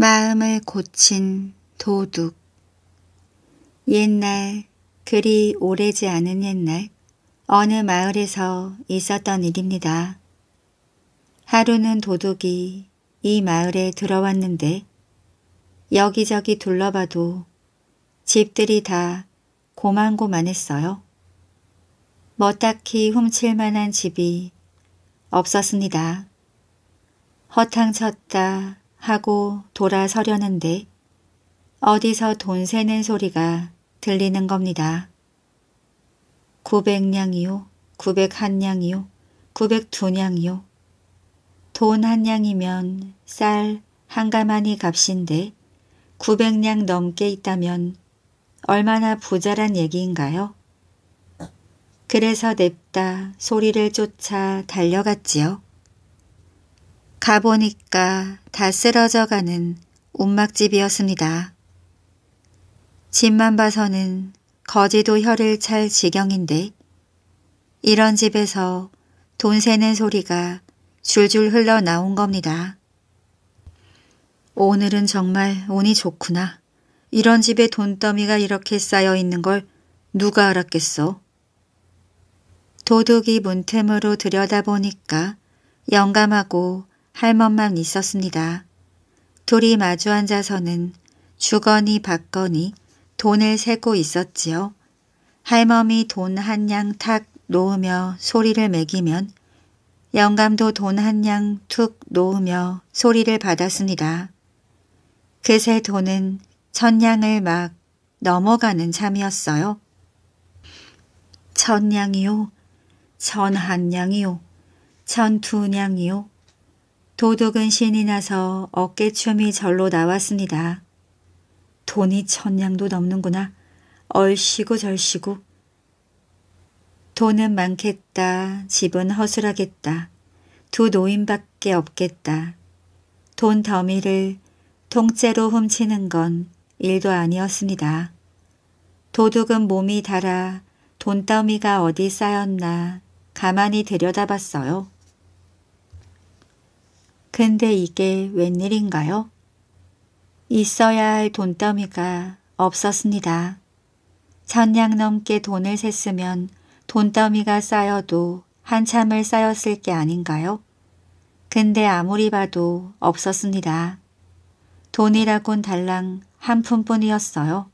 마음을 고친 도둑 옛날 그리 오래지 않은 옛날 어느 마을에서 있었던 일입니다. 하루는 도둑이 이 마을에 들어왔는데 여기저기 둘러봐도 집들이 다 고만고만했어요. 뭐 딱히 훔칠 만한 집이 없었습니다. 허탕쳤다 하고 돌아서려는데 어디서 돈 세는 소리가 들리는 겁니다. 900냥이요, 901냥이요, 902냥이요. 돈한 냥이면 쌀 한 가마니 값인데 900냥 넘게 있다면 얼마나 부자란 얘기인가요? 그래서 냅다 소리를 쫓아 달려갔지요. 가보니까 다 쓰러져가는 움막집이었습니다. 집만 봐서는 거지도 혀를 찰 지경인데 이런 집에서 돈 세는 소리가 줄줄 흘러나온 겁니다. 오늘은 정말 운이 좋구나. 이런 집에 돈더미가 이렇게 쌓여 있는 걸 누가 알았겠어 도둑이 문틈으로 들여다보니까 영감하고 할멈만 있었습니다. 둘이 마주 앉아서는 주거니 받거니 돈을 세고 있었지요. 할멈이 돈 한 양 탁 놓으며 소리를 매기면 영감도 돈 한 양 툭 놓으며 소리를 받았습니다. 그새 돈은 천냥을 막 넘어가는 참이었어요. 천냥이요, 천한냥이요, 천두냥이요, 도둑은 신이 나서 어깨춤이 절로 나왔습니다. 돈이 천냥도 넘는구나. 얼씨구 절씨구. 돈은 많겠다. 집은 허술하겠다. 두 노인밖에 없겠다. 돈 더미를 통째로 훔치는 건 일도 아니었습니다. 도둑은 몸이 달아 돈 더미가 어디 쌓였나 가만히 들여다봤어요. 근데 이게 웬일인가요? 있어야 할 돈더미가 없었습니다. 천냥 넘게 돈을 샜으면 돈더미가 쌓여도 한참을 쌓였을 게 아닌가요? 근데 아무리 봐도 없었습니다. 돈이라곤 달랑 한 푼뿐이었어요.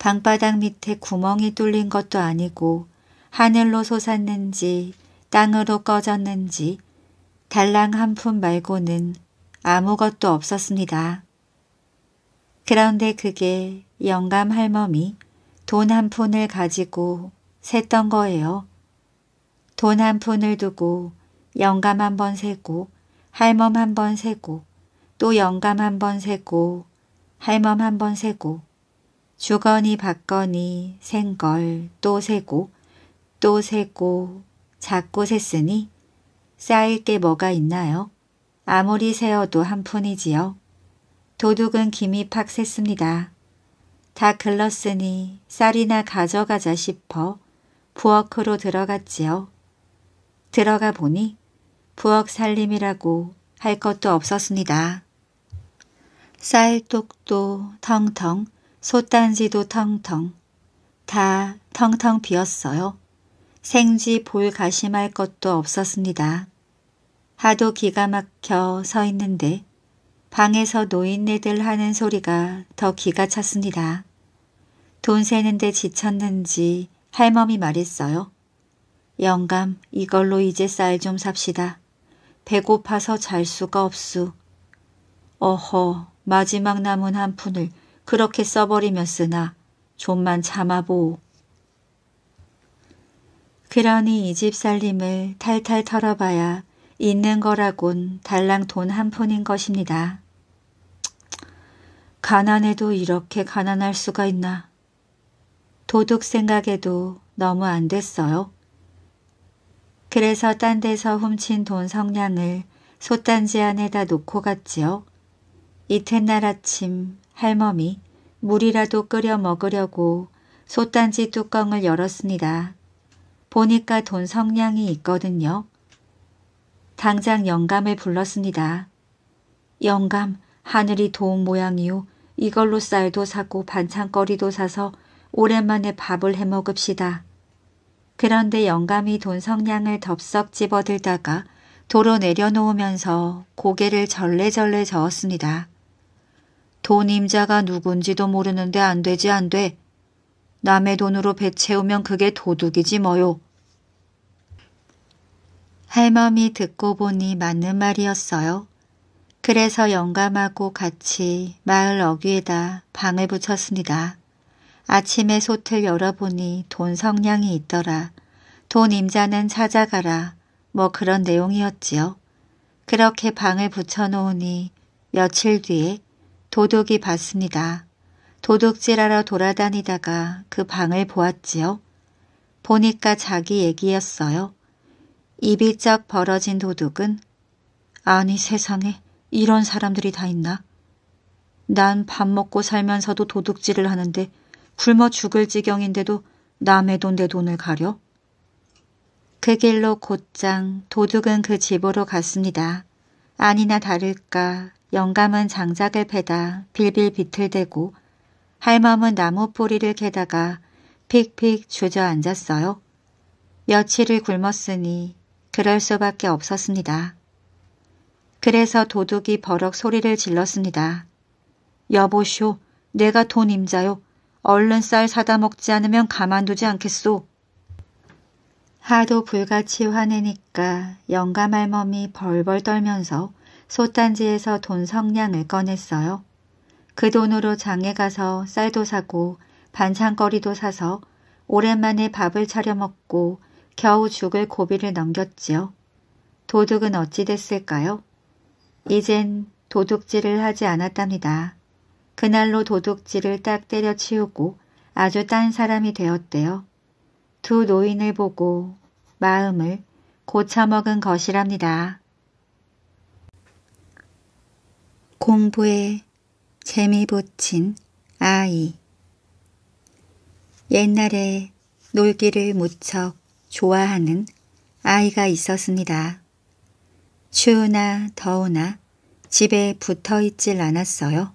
방바닥 밑에 구멍이 뚫린 것도 아니고 하늘로 솟았는지 땅으로 꺼졌는지 달랑 한 푼 말고는 아무것도 없었습니다. 그런데 그게 영감 할멈이 돈 한 푼을 가지고 샜던 거예요. 돈 한 푼을 두고 영감 한 번 세고 할멈 한 번 세고 또 영감 한 번 세고 할멈 한 번 세고 주거니 받거니 센 걸 또 세고 또 세고 자꾸 샜으니 쌓일 게 뭐가 있나요? 아무리 세어도 한 푼이지요. 도둑은 김이 팍 샜습니다. 다 글렀으니 쌀이나 가져가자 싶어 부엌으로 들어갔지요. 들어가 보니 부엌 살림이라고 할 것도 없었습니다. 쌀독도 텅텅, 솥단지도 텅텅, 다 텅텅 비었어요. 생지 볼 가심할 것도 없었습니다. 하도 기가 막혀 서 있는데 방에서 노인네들 하는 소리가 더 기가 찼습니다. 돈 세는데 지쳤는지 할멈이 말했어요. 영감 이걸로 이제 쌀 좀 삽시다. 배고파서 잘 수가 없수. 어허 마지막 남은 한 푼을 그렇게 써버리면 쓰나 좀만 참아보오. 그러니 이 집 살림을 탈탈 털어봐야 있는 거라곤 달랑 돈 한 푼인 것입니다. 가난해도 이렇게 가난할 수가 있나. 도둑 생각에도 너무 안 됐어요. 그래서 딴 데서 훔친 돈 성냥을 솥단지 안에다 놓고 갔지요. 이튿날 아침 할머니 물이라도 끓여 먹으려고 솥단지 뚜껑을 열었습니다. 보니까 돈 성량이 있거든요. 당장 영감을 불렀습니다. 영감, 하늘이 도운 모양이요. 이걸로 쌀도 사고 반찬거리도 사서 오랜만에 밥을 해먹읍시다. 그런데 영감이 돈 성냥을 덥석 집어들다가 도로 내려놓으면서 고개를 절레절레 저었습니다. 돈 임자가 누군지도 모르는데 안 되지 안 돼. 남의 돈으로 배 채우면 그게 도둑이지 뭐요. 할멈이 듣고 보니 맞는 말이었어요. 그래서 영감하고 같이 마을 어귀에다 방을 붙였습니다. 아침에 소틀 열어보니 돈 성냥이 있더라. 돈 임자는 찾아가라. 뭐 그런 내용이었지요. 그렇게 방을 붙여놓으니 며칠 뒤에 도둑이 봤습니다. 도둑질하러 돌아다니다가 그 방을 보았지요. 보니까 자기 얘기였어요. 입이 쫙 벌어진 도둑은 아니 세상에 이런 사람들이 다 있나? 난 밥 먹고 살면서도 도둑질을 하는데 굶어 죽을 지경인데도 남의 돈 내 돈을 가려? 그 길로 곧장 도둑은 그 집으로 갔습니다. 아니나 다를까 영감은 장작을 패다 빌빌 비틀대고 할멈은 나무 뿌리를 캐다가 픽픽 주저앉았어요. 며칠을 굶었으니 그럴 수밖에 없었습니다. 그래서 도둑이 버럭 소리를 질렀습니다. 여보쇼, 내가 돈 임자요. 얼른 쌀 사다 먹지 않으면 가만두지 않겠소. 하도 불같이 화내니까 영감 할멈이 벌벌 떨면서 소단지에서 돈 성냥을 꺼냈어요. 그 돈으로 장에 가서 쌀도 사고 반찬거리도 사서 오랜만에 밥을 차려 먹고 겨우 죽을 고비를 넘겼지요. 도둑은 어찌 됐을까요? 이젠 도둑질을 하지 않았답니다. 그날로 도둑질을 딱 때려치우고 아주 딴 사람이 되었대요. 두 노인을 보고 마음을 고쳐먹은 것이랍니다. 공부에 재미 붙인 아이 옛날에 놀기를 무척 좋아하는 아이가 있었습니다. 추우나 더우나 집에 붙어 있질 않았어요.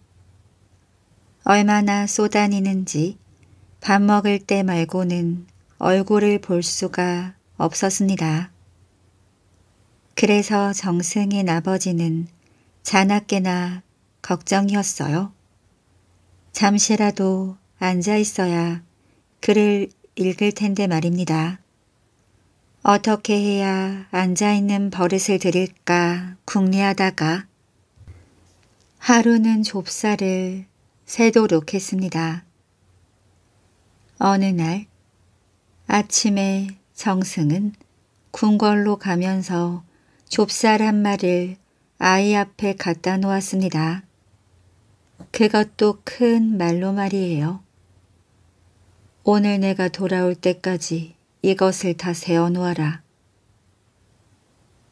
얼마나 쏟아니는지 밥 먹을 때 말고는 얼굴을 볼 수가 없었습니다. 그래서 정승인 아버지는 자나깨나 걱정이었어요. 잠시라도 앉아 있어야 글을 읽을 텐데 말입니다. 어떻게 해야 앉아있는 버릇을 들일까 궁리하다가 하루는 좁쌀을 새도록 했습니다. 어느 날 아침에 정승은 궁궐로 가면서 좁쌀 한 마리를 아이 앞에 갖다 놓았습니다. 그것도 큰 말로 말이에요. 오늘 내가 돌아올 때까지 이것을 다 세워놓아라.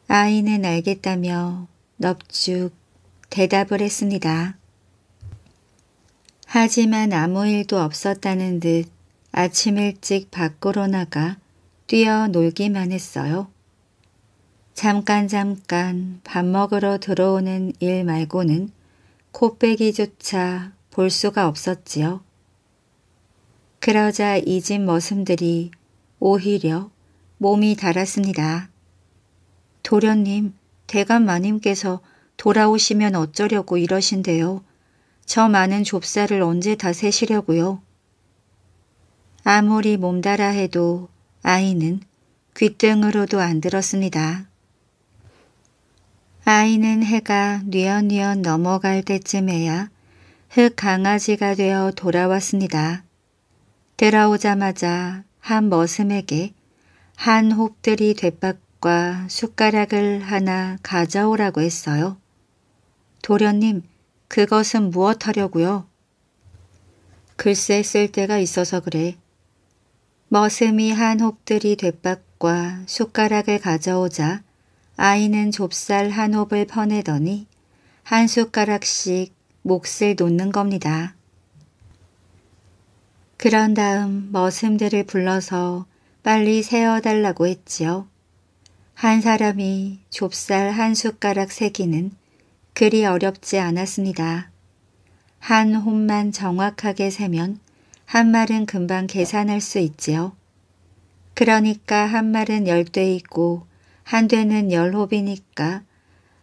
아이는 알겠다며 넙죽 대답을 했습니다. 하지만 아무 일도 없었다는 듯 아침 일찍 밖으로 나가 뛰어놀기만 했어요. 잠깐 잠깐 밥 먹으러 들어오는 일 말고는 코빼기조차 볼 수가 없었지요. 그러자 이 집 머슴들이 오히려 몸이 달았습니다. 도련님, 대감 마님께서 돌아오시면 어쩌려고 이러신데요. 저 많은 좁쌀을 언제 다 세시려고요. 아무리 몸달아 해도 아이는 귓등으로도 안 들었습니다. 아이는 해가 뉘엿뉘엿 넘어갈 때쯤에야 흙 강아지가 되어 돌아왔습니다. 들어오자마자 한 머슴에게 한혹들이 되박과 숟가락을 하나 가져오라고 했어요. 도련님, 그것은 무엇 하려고요? 글쎄 쓸 때가 있어서 그래. 머슴이 한혹들이 되박과 숟가락을 가져오자 아이는 좁쌀 한 홉을 퍼내더니 한 숟가락씩 몫을 놓는 겁니다. 그런 다음 머슴들을 불러서 빨리 세어달라고 했지요. 한 사람이 좁쌀 한 숟가락 세기는 그리 어렵지 않았습니다. 한 홈만 정확하게 세면 한 말은 금방 계산할 수 있지요. 그러니까 한 말은 열되있고한 되는 열 홉이니까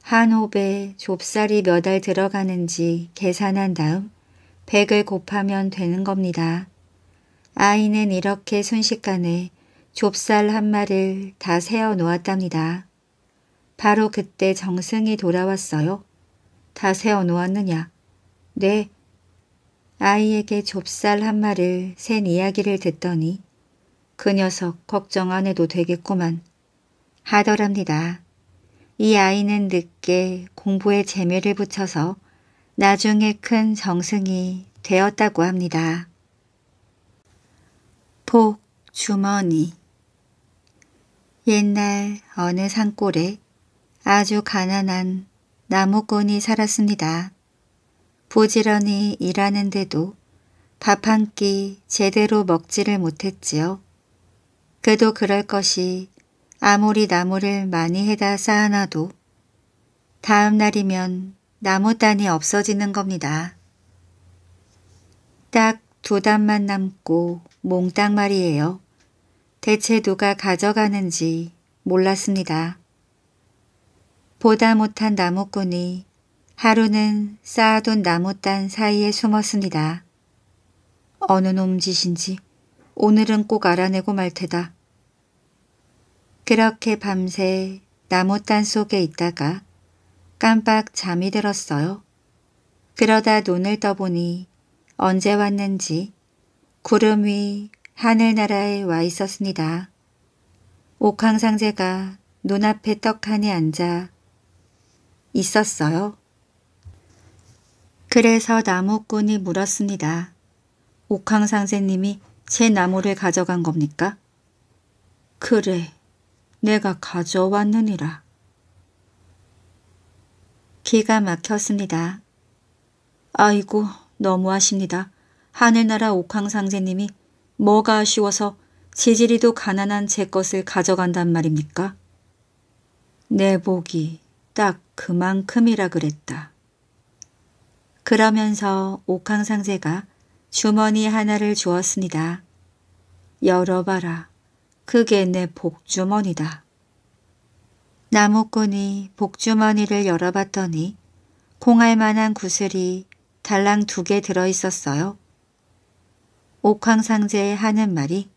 한 홉에 좁쌀이 몇 알 들어가는지 계산한 다음 백을 곱하면 되는 겁니다. 아이는 이렇게 순식간에 좁쌀 한 마리를 다 세어 놓았답니다. 바로 그때 정승이 돌아왔어요. 다 세어 놓았느냐? 네. 아이에게 좁쌀 한 마리를 센 이야기를 듣더니 그 녀석 걱정 안 해도 되겠구만 하더랍니다. 이 아이는 늦게 공부에 재미를 붙여서 나중에 큰 정승이 되었다고 합니다. 폭주머니 옛날 어느 산골에 아주 가난한 나무꾼이 살았습니다. 부지런히 일하는데도 밥 한 끼 제대로 먹지를 못했지요. 그도 그럴 것이 아무리 나무를 많이 해다 쌓아놔도 다음 날이면 나무단이 없어지는 겁니다. 딱 두 단만 남고 몽땅 말이에요. 대체 누가 가져가는지 몰랐습니다. 보다 못한 나무꾼이 하루는 쌓아둔 나무단 사이에 숨었습니다. 어느 놈 짓인지 오늘은 꼭 알아내고 말 테다. 그렇게 밤새 나무단 속에 있다가 깜빡 잠이 들었어요. 그러다 눈을 떠보니 언제 왔는지 구름 위 하늘나라에 와 있었습니다. 옥황상제가 눈앞에 떡하니 앉아 있었어요. 그래서 나무꾼이 물었습니다. 옥황상제님이 제 나무를 가져간 겁니까? 그래, 내가 가져왔느니라. 기가 막혔습니다. 아이고, 너무하십니다. 하늘나라 옥황상제님이 뭐가 아쉬워서 지지리도 가난한 제 것을 가져간단 말입니까? 내 복이 딱 그만큼이라 그랬다. 그러면서 옥황상제가 주머니 하나를 주었습니다. 열어봐라. 그게 내 복주머니다. 나무꾼이 복주머니를 열어봤더니 공할 만한 구슬이 달랑 두 개 들어있었어요. 옥황상제의 하는 말이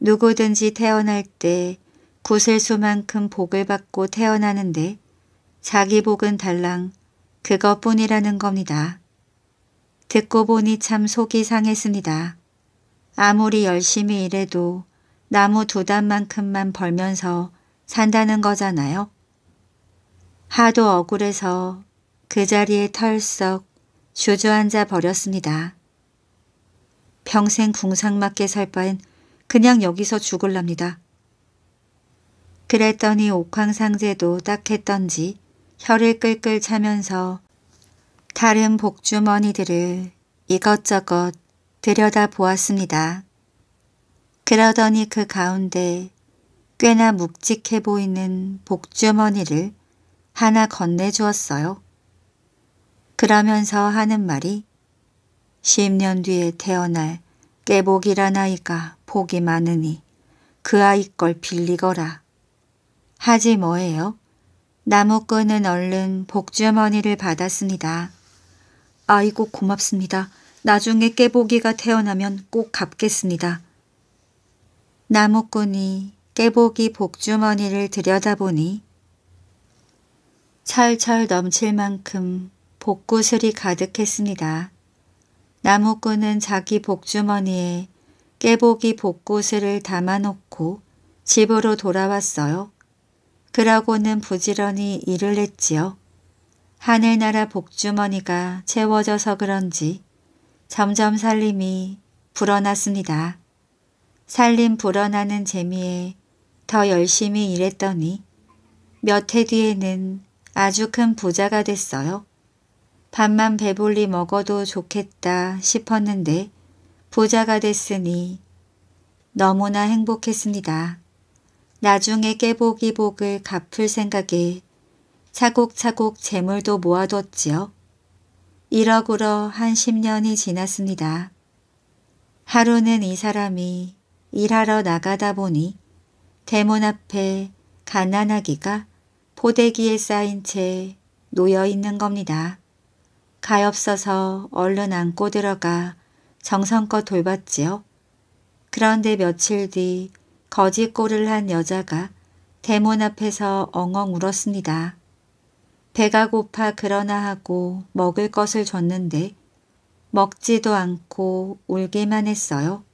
누구든지 태어날 때 구슬수만큼 복을 받고 태어나는데 자기 복은 달랑 그것뿐이라는 겁니다. 듣고 보니 참 속이 상했습니다. 아무리 열심히 일해도 나무 두 단만큼만 벌면서 산다는 거잖아요. 하도 억울해서 그 자리에 털썩 주저앉아 버렸습니다. 평생 궁상맞게 살 바엔 그냥 여기서 죽을랍니다. 그랬더니 옥황상제도 딱했던지 혀를 끌끌 차면서 다른 복주머니들을 이것저것 들여다보았습니다. 그러더니 그 가운데 꽤나 묵직해 보이는 복주머니를 하나 건네주었어요. 그러면서 하는 말이 1 0년 뒤에 태어날 깨복이란 아이가 복이 많으니 그 아이 걸 빌리거라. 하지 뭐예요? 나무꾼은 얼른 복주머니를 받았습니다. 아이고 고맙습니다. 나중에 깨보기가 태어나면 꼭 갚겠습니다. 나무꾼이 깨보기 복주머니를 들여다보니 철철 넘칠 만큼 복구슬이 가득했습니다. 나무꾼은 자기 복주머니에 깨보기 복구슬을 담아놓고 집으로 돌아왔어요. 그러고는 부지런히 일을 했지요. 하늘나라 복주머니가 채워져서 그런지 점점 살림이 불어났습니다. 살림 불어나는 재미에 더 열심히 일했더니 몇 해 뒤에는 아주 큰 부자가 됐어요. 밥만 배불리 먹어도 좋겠다 싶었는데 부자가 됐으니 너무나 행복했습니다. 나중에 깨보기복을 갚을 생각에 차곡차곡 재물도 모아뒀지요. 이러구러 한 10년이 지났습니다. 하루는 이 사람이 일하러 나가다 보니 대문 앞에 가난하기가 포대기에 쌓인 채 놓여 있는 겁니다. 가엾어서 얼른 안고 들어가 정성껏 돌봤지요. 그런데 며칠 뒤 거짓골을 한 여자가 대문 앞에서 엉엉 울었습니다. 배가 고파 그러나 하고 먹을 것을 줬는데 먹지도 않고 울기만 했어요.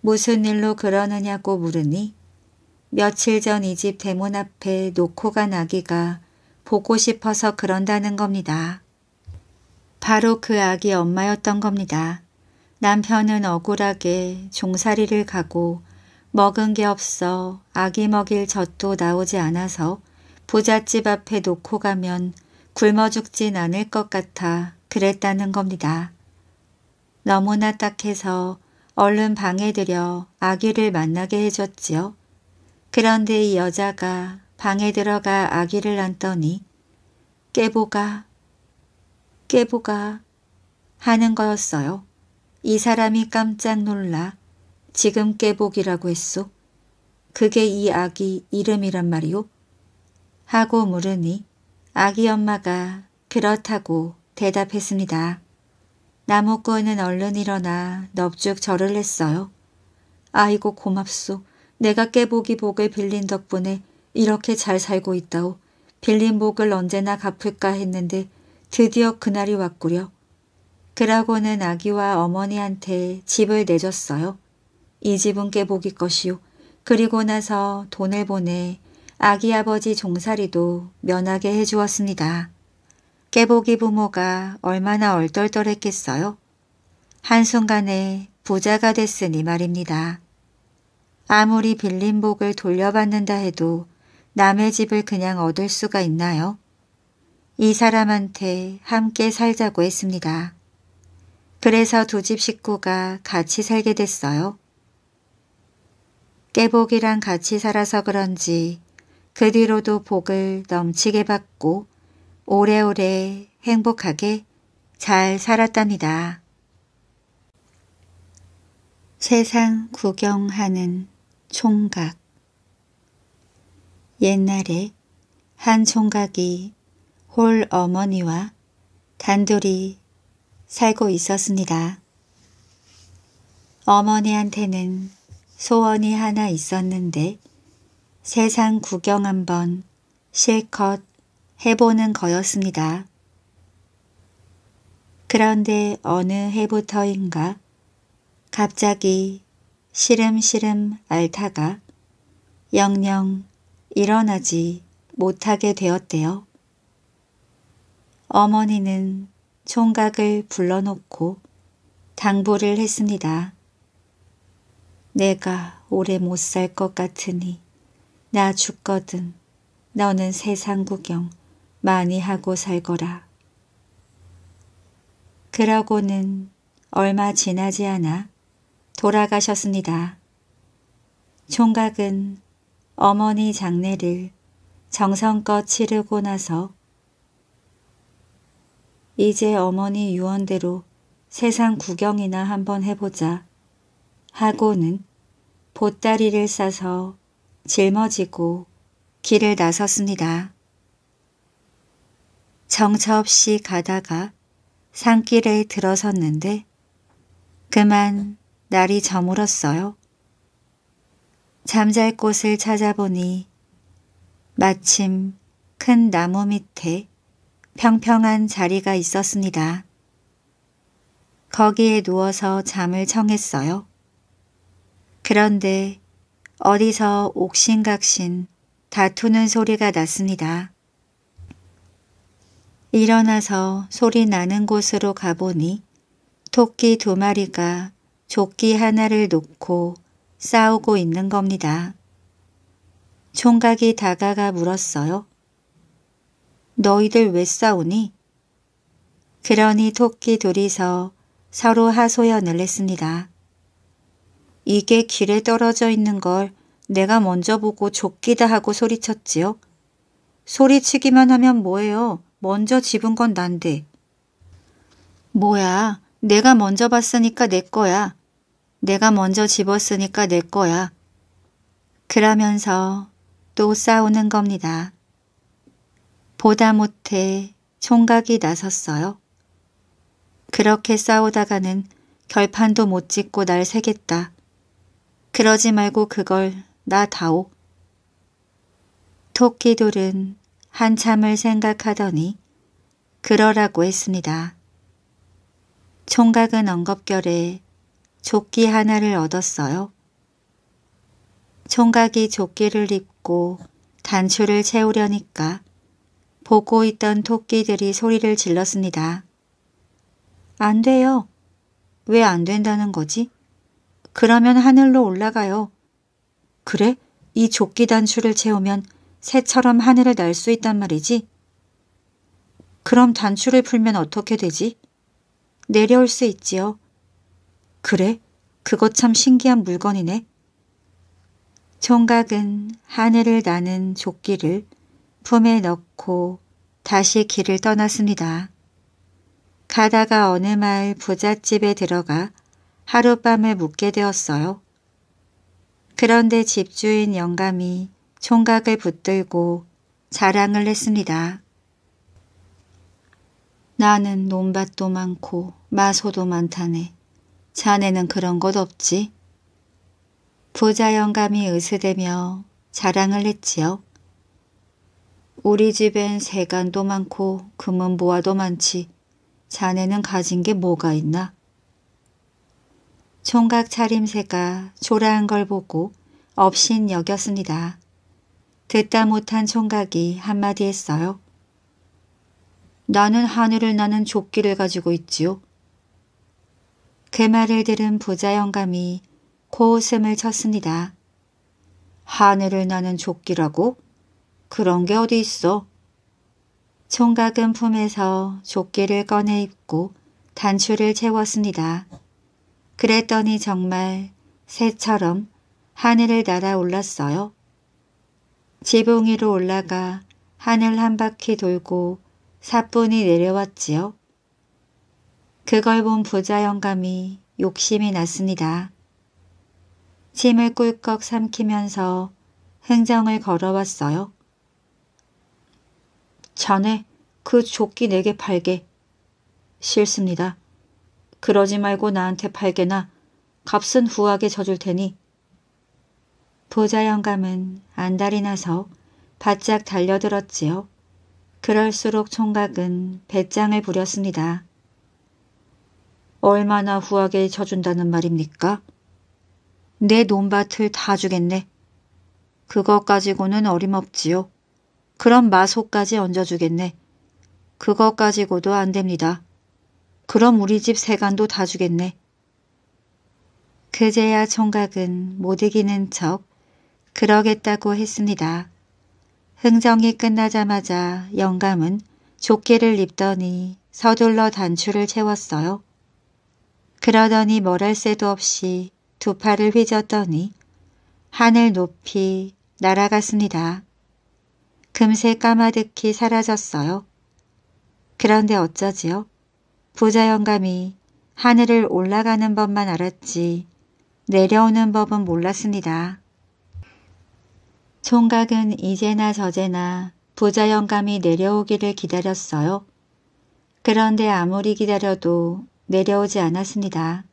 무슨 일로 그러느냐고 물으니 며칠 전 이 집 대문 앞에 노코가 나기가 보고 싶어서 그런다는 겁니다. 바로 그 아기 엄마였던 겁니다. 남편은 억울하게 종살이를 가고 먹은 게 없어 아기 먹일 젖도 나오지 않아서 부잣집 앞에 놓고 가면 굶어 죽진 않을 것 같아 그랬다는 겁니다. 너무나 딱해서 얼른 방에 들여 아기를 만나게 해줬지요. 그런데 이 여자가 방에 들어가 아기를 낳더니 깨보가 깨보가 하는 거였어요. 이 사람이 깜짝 놀라 지금 깨복이라고 했소. 그게 이 아기 이름이란 말이오. 하고 물으니 아기 엄마가 그렇다고 대답했습니다. 나무꾼은 얼른 일어나 넙죽 절을 했어요. 아이고 고맙소. 내가 깨복이 복을 빌린 덕분에 이렇게 잘 살고 있다오. 빌린 복을 언제나 갚을까 했는데 드디어 그날이 왔구려. 그라고는 아기와 어머니한테 집을 내줬어요. 이 집은 깨보기 것이요. 그리고 나서 돈을 보내 아기 아버지 종살이도 면하게 해주었습니다. 깨보기 부모가 얼마나 얼떨떨했겠어요. 한순간에 부자가 됐으니 말입니다. 아무리 빌린 복을 돌려받는다 해도 남의 집을 그냥 얻을 수가 있나요? 이 사람한테 함께 살자고 했습니다. 그래서 두 집 식구가 같이 살게 됐어요. 깨복이랑 같이 살아서 그런지 그 뒤로도 복을 넘치게 받고 오래오래 행복하게 잘 살았답니다. 세상 구경하는 총각 옛날에 한 총각이 홀 어머니와 단둘이 살고 있었습니다. 어머니한테는 소원이 하나 있었는데 세상 구경 한번 실컷 해보는 거였습니다. 그런데 어느 해부터인가 갑자기 시름시름 앓다가 영영 일어나지 못하게 되었대요. 어머니는 총각을 불러놓고 당부를 했습니다. 내가 오래 못 살 것 같으니 나 죽거든 너는 세상 구경 많이 하고 살거라. 그러고는 얼마 지나지 않아 돌아가셨습니다. 총각은 어머니 장례를 정성껏 치르고 나서 이제 어머니 유언대로 세상 구경이나 한번 해보자 하고는 보따리를 싸서 짊어지고 길을 나섰습니다. 정처 없이 가다가 산길에 들어섰는데 그만 날이 저물었어요. 잠잘 곳을 찾아보니 마침 큰 나무 밑에 평평한 자리가 있었습니다. 거기에 누워서 잠을 청했어요. 그런데 어디서 옥신각신 다투는 소리가 났습니다. 일어나서 소리 나는 곳으로 가보니 토끼 두 마리가 조끼 하나를 놓고 싸우고 있는 겁니다. 총각이 다가가 물었어요. 너희들 왜 싸우니? 그러니 토끼 둘이서 서로 하소연을 했습니다. 이게 길에 떨어져 있는 걸 내가 먼저 보고 조끼다 하고 소리쳤지요. 소리치기만 하면 뭐예요? 먼저 집은 건 난데. 뭐야, 내가 먼저 봤으니까 내 거야. 내가 먼저 집었으니까 내 거야. 그러면서 또 싸우는 겁니다. 보다 못해 총각이 나섰어요. 그렇게 싸우다가는 결판도 못짓고날 새겠다. 그러지 말고 그걸 나다오. 토끼돌은 한참을 생각하더니 그러라고 했습니다. 총각은 엉겁결에 조끼 하나를 얻었어요. 총각이 조끼를 입고 단추를 채우려니까 보고 있던 토끼들이 소리를 질렀습니다. 안 돼요. 왜 안 된다는 거지? 그러면 하늘로 올라가요. 그래? 이 조끼 단추를 채우면 새처럼 하늘을 날 수 있단 말이지? 그럼 단추를 풀면 어떻게 되지? 내려올 수 있지요. 그래? 그것 참 신기한 물건이네. 총각은 하늘을 나는 조끼를 품에 넣고 다시 길을 떠났습니다. 가다가 어느 마을 부잣집에 들어가 하룻밤을 묵게 되었어요. 그런데 집주인 영감이 총각을 붙들고 자랑을 했습니다. 나는 논밭도 많고 마소도 많다네. 자네는 그런 것 없지? 부자 영감이 으스대며 자랑을 했지요. 우리 집엔 세간도 많고 금은 보아도 많지 자네는 가진 게 뭐가 있나? 총각 차림새가 초라한 걸 보고 업신 여겼습니다. 듣다 못한 총각이 한마디 했어요. 나는 하늘을 나는 조끼를 가지고 있지요. 그 말을 들은 부자 영감이 코웃음을 쳤습니다. 하늘을 나는 조끼라고? 그런 게 어디 있어. 총각은 품에서 조끼를 꺼내 입고 단추를 채웠습니다. 그랬더니 정말 새처럼 하늘을 날아 올랐어요. 지붕 위로 올라가 하늘 한 바퀴 돌고 사뿐히 내려왔지요. 그걸 본 부자 영감이 욕심이 났습니다. 침을 꿀꺽 삼키면서 흥정을 걸어왔어요. 자네 그 조끼 내게 팔게. 싫습니다. 그러지 말고 나한테 팔게나 값은 후하게 져줄 테니. 부자 영감은 안달이 나서 바짝 달려들었지요. 그럴수록 총각은 배짱을 부렸습니다. 얼마나 후하게 져준다는 말입니까? 내 논밭을 다 주겠네. 그것 가지고는 어림없지요. 그럼 마소까지 얹어주겠네. 그것 가지고도 안 됩니다. 그럼 우리 집 세간도 다 주겠네. 그제야 총각은 못 이기는 척 그러겠다고 했습니다. 흥정이 끝나자마자 영감은 조끼를 입더니 서둘러 단추를 채웠어요. 그러더니 뭐랄 새도 없이 두 팔을 휘젓더니 하늘 높이 날아갔습니다. 금세 까마득히 사라졌어요. 그런데 어쩌지요? 부자 영감이 하늘을 올라가는 법만 알았지 내려오는 법은 몰랐습니다. 총각은 이제나 저제나 부자 영감이 내려오기를 기다렸어요. 그런데 아무리 기다려도 내려오지 않았습니다.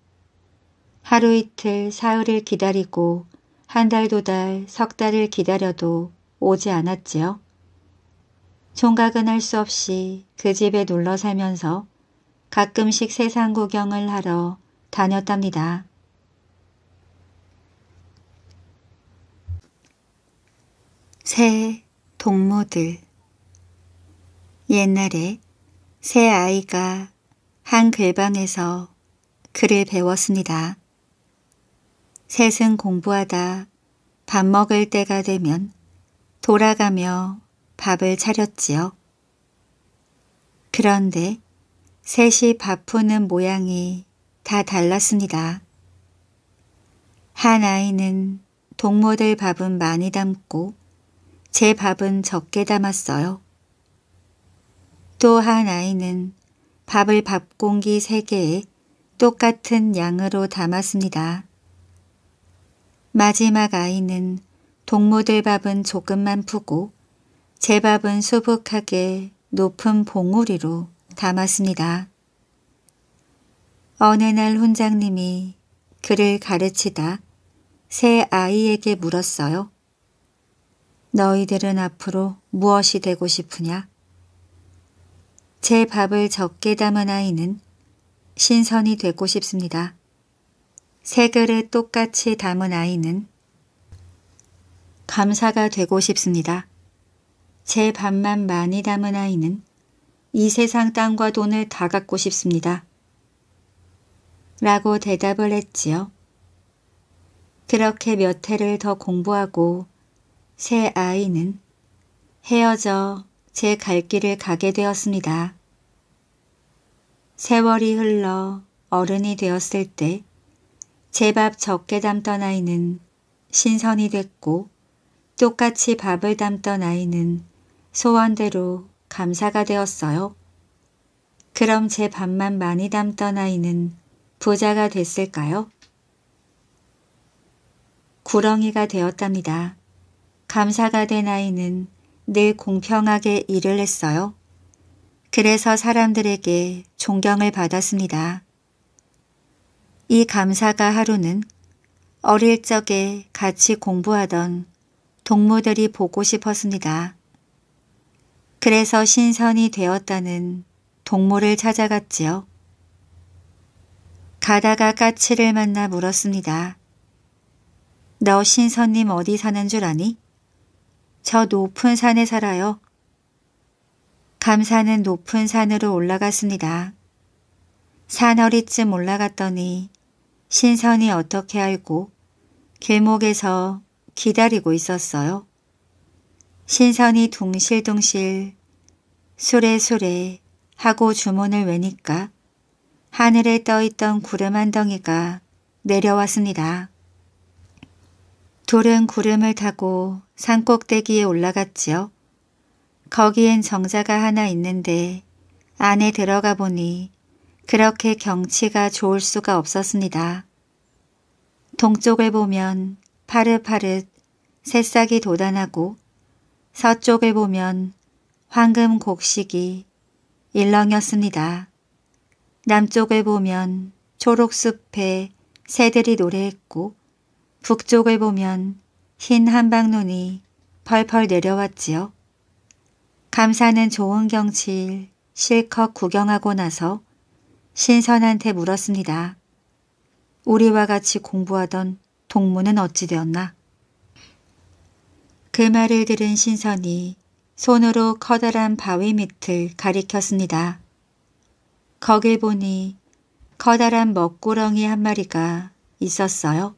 하루 이틀 사흘을 기다리고 한달두달석 달을 기다려도 오지 않았지요. 총각은 할 수 없이 그 집에 놀러 살면서 가끔씩 세상 구경을 하러 다녔답니다. 새 동무들 옛날에 새 아이가 한 글방에서 글을 배웠습니다. 셋은 공부하다 밥 먹을 때가 되면 돌아가며 밥을 차렸지요. 그런데 셋이 밥푸는 모양이 다 달랐습니다. 한 아이는 동모들 밥은 많이 담고 제 밥은 적게 담았어요. 또 한 아이는 밥을 밥공기 3개에 똑같은 양으로 담았습니다. 마지막 아이는 동모들 밥은 조금만 푸고 제 밥은 수북하게 높은 봉우리로 담았습니다. 어느 날 훈장님이 그를 가르치다 새 아이에게 물었어요. 너희들은 앞으로 무엇이 되고 싶으냐? 제 밥을 적게 담은 아이는 신선이 되고 싶습니다. 세 그릇 똑같이 담은 아이는 감사가 되고 싶습니다. 제 밥만 많이 담은 아이는 이 세상 땅과 돈을 다 갖고 싶습니다. 라고 대답을 했지요. 그렇게 몇 해를 더 공부하고 새 아이는 헤어져 제 갈 길을 가게 되었습니다. 세월이 흘러 어른이 되었을 때 제 밥 적게 담던 아이는 신선이 됐고 똑같이 밥을 담던 아이는 소원대로 감사가 되었어요. 그럼 제 밥만 많이 담던 아이는 부자가 됐을까요? 구렁이가 되었답니다. 감사가 된 아이는 늘 공평하게 일을 했어요. 그래서 사람들에게 존경을 받았습니다. 이 감사가 하루는 어릴 적에 같이 공부하던 동무들이 보고 싶었습니다. 그래서 신선이 되었다는 동물을 찾아갔지요. 가다가 까치를 만나 물었습니다. 너 신선님 어디 사는 줄 아니? 저 높은 산에 살아요. 감사는 높은 산으로 올라갔습니다. 산허리쯤 올라갔더니 신선이 어떻게 알고 길목에서 기다리고 있었어요. 신선이 둥실둥실 수레수레 하고 주문을 외니까 하늘에 떠있던 구름 한 덩이가 내려왔습니다. 둘은 구름을 타고 산꼭대기에 올라갔지요. 거기엔 정자가 하나 있는데 안에 들어가 보니 그렇게 경치가 좋을 수가 없었습니다. 동쪽을 보면 파릇파릇 새싹이 도단하고 서쪽을 보면 황금 곡식이 일렁였습니다. 남쪽을 보면 초록숲에 새들이 노래했고 북쪽을 보면 흰 한방눈이 펄펄 내려왔지요. 감사는 좋은 경치일 실컷 구경하고 나서 신선한테 물었습니다. 우리와 같이 공부하던 동문은 어찌 되었나? 그 말을 들은 신선이 손으로 커다란 바위 밑을 가리켰습니다. 거길 보니 커다란 먹구렁이 한 마리가 있었어요.